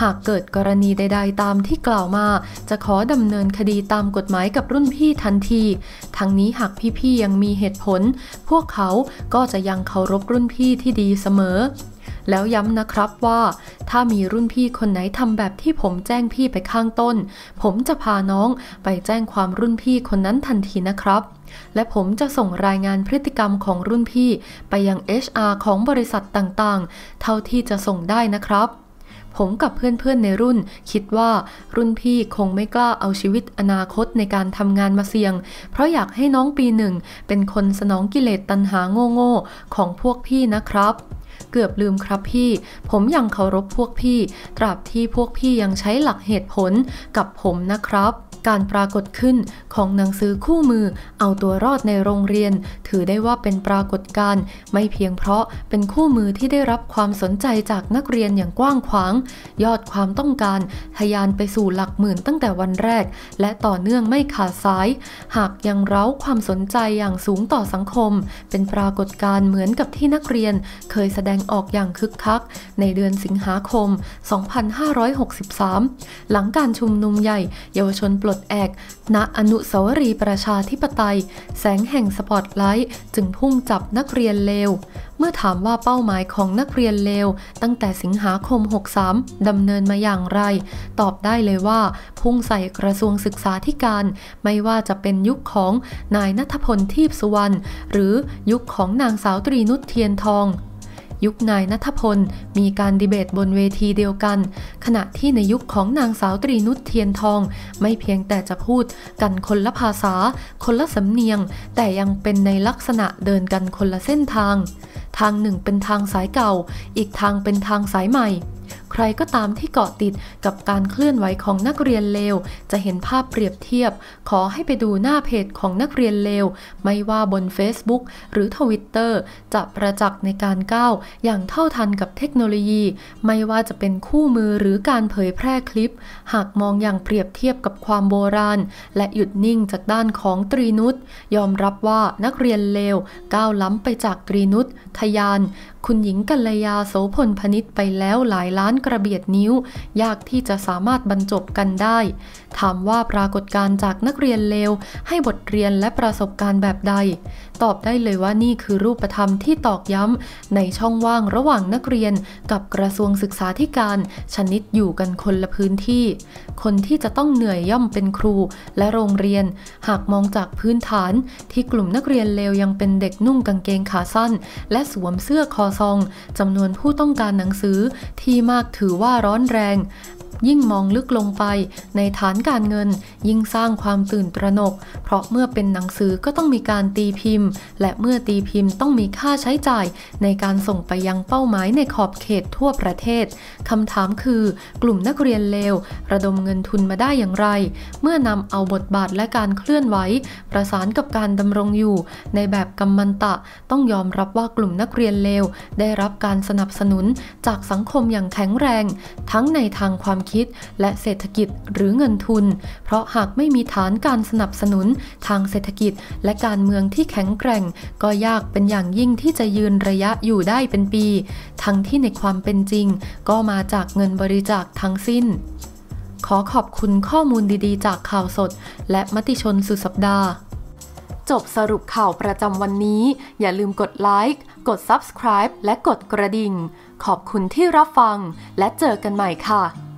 หากเกิดกรณีใด ๆ ตามที่กล่าวมา จะขอดำเนินคดีตามกฎหมายกับรุ่นพี่ทันที ทั้งนี้หากพี่ๆยังมีเหตุผล พวกเขาก็จะยังเคารพรุ่นพี่ที่ดีเสมอ แล้วย้ำนะครับว่า ถ้ามีรุ่นพี่คนไหนทำแบบที่ผมแจ้งพี่ไปข้างต้น ผมจะพาน้องไปแจ้งความรุ่นพี่คนนั้นทันทีนะครับและผมจะส่งรายงานพฤติกรรมของรุ่นพี่ ไปยัง HR ของบริษัทต่างๆ เท่าที่จะส่งได้นะครับ ผมกับเพื่อนๆในรุ่น คิดว่ารุ่นพี่คงไม่กล้าเอาชีวิตอนาคตในการทำงานมาเสี่ยง เพราะอยากให้น้องปีหนึ่งเป็นคนสนองกิเลสตัณหาโง่ๆของพวกพี่นะครับ เกือบลืมครับพี่ ผมยังเคารพพวกพี่ ตราบที่พวกพี่ยังใช้หลักเหตุผลกับผมนะครับการปรากฏขึ้นของหนังสือคู่มือ เอาตัวรอดในโรงเรียน ถือได้ว่าเป็นปรากฏการณ์ไม่เพียงเพราะเป็นคู่มือที่ได้รับความสนใจจากนักเรียนอย่างกว้างขวาง ยอดความต้องการทะยานไปสู่หลักหมื่นตั้งแต่วันแรก และต่อเนื่องไม่ขาดสาย หากยังเร้าความสนใจอย่างสูงต่อสังคม เป็นปรากฏการณ์เหมือนกับที่นักเรียนเคยแสดงออกอย่างคึกคักในเดือนสิงหาคม 2563 หลังการชุมนุมใหญ่ เยาวชนปลลดแอกณอนุสาวรีย์ประชาธิปไตย แสงแห่งสปอตไลท์จึงพุ่งจับนักเรียนเลว เมื่อถามว่าเป้าหมายของนักเรียนเลว ตั้งแต่สิงหาคม 63ดำเนินมาอย่างไร ตอบได้เลยว่า พุ่งใส่กระทรวงศึกษาธิการ ไม่ว่าจะเป็นยุคของนายนัทพลทีพสุวรรณหรือยุคของนางสาวตรีนุชเทียนทองยุคนายนัทพลมีการดีเบตบนเวทีเดียวกัน ขณะที่ในยุคของนางสาวตรีนุชเทียนทองไม่เพียงแต่จะพูดกันคนละภาษา คนละสำเนียง แต่ยังเป็นในลักษณะเดินกันคนละเส้นทาง ทางหนึ่งเป็นทางสายเก่า อีกทางเป็นทางสายใหม่ใครก็ตามที่เกาะติดกับการเคลื่อนไหวของนักเรียนเลว จะเห็นภาพเปรียบเทียบ ขอให้ไปดูหน้าเพจของนักเรียนเลว ไม่ว่าบน Facebook หรือทวิตเตอร์จะประจักษ์ในการก้าว อย่างเท่าทันกับเทคโนโลยี ไม่ว่าจะเป็นคู่มือหรือการเผยแพร่คลิป หากมองอย่างเปรียบเทียบกับความโบราณ และหยุดนิ่งจากด้านของตรีนุชยอมรับว่านักเรียนเลวก้าวล้ำไปจากตรีนุชทยานคุณหญิงกัลยาโสพลพนิษไปแล้วหลายล้านกระเบียดนิ้ว ยากที่จะสามารถบรรจบกันได้ ถามว่าปรากฏการจากนักเรียนเลวให้บทเรียนและประสบการณ์แบบใด ตอบได้เลยว่านี่คือรูปธรรมที่ตอกย้ำในช่องว่างระหว่างนักเรียนกับกระทรวงศึกษาธิการ ชนิดอยู่กันคนละพื้นที่ คนที่จะต้องเหนื่อยย่อมเป็นครูและโรงเรียน หากมองจากพื้นฐาน ที่กลุ่มนักเรียนเลวยังเป็นเด็กนุ่งกางเกงขาสั้น และสวมเสื้อคอซองจำนวนผู้ต้องการหนังสือที่มากถือว่าร้อนแรงยิ่งมองลึกลงไป ในฐานการเงิน ยิ่งสร้างความตื่นตระหนก เพราะเมื่อเป็นหนังสือก็ต้องมีการตีพิมพ์ และเมื่อตีพิมพ์ต้องมีค่าใช้จ่าย ในการส่งไปยังเป้าหมายในขอบเขตทั่วประเทศ คำถามคือ กลุ่มนักเรียนเลว ระดมเงินทุนมาได้อย่างไร เมื่อนำเอาบทบาทและการเคลื่อนไหวประสานกับการดำรงอยู่ ในแบบกัมมันตะต้องยอมรับว่ากลุ่มนักเรียนเลวได้รับการสนับสนุนจากสังคมอย่างแข็งแรง ทั้งในทางความคิด และเศรษฐกิจหรือเงินทุน เพราะหากไม่มีฐานการสนับสนุน ทางเศรษฐกิจ และการเมืองที่แข็งแกร่ง ก็ยากเป็นอย่างยิ่งที่จะยืนระยะอยู่ได้เป็นปี ทั้งที่ในความเป็นจริง ก็มาจากเงินบริจาคทั้งสิ้น ขอขอบคุณข้อมูลดี ๆ จากข่าวสด และมติชนสุดสัปดาห์ จบสรุปข่าวประจำวันนี้ อย่าลืมกดไลค์ กด subscribe และกดกระดิ่ง ขอบคุณที่รับฟังและเจอกันใหม่ค่ะ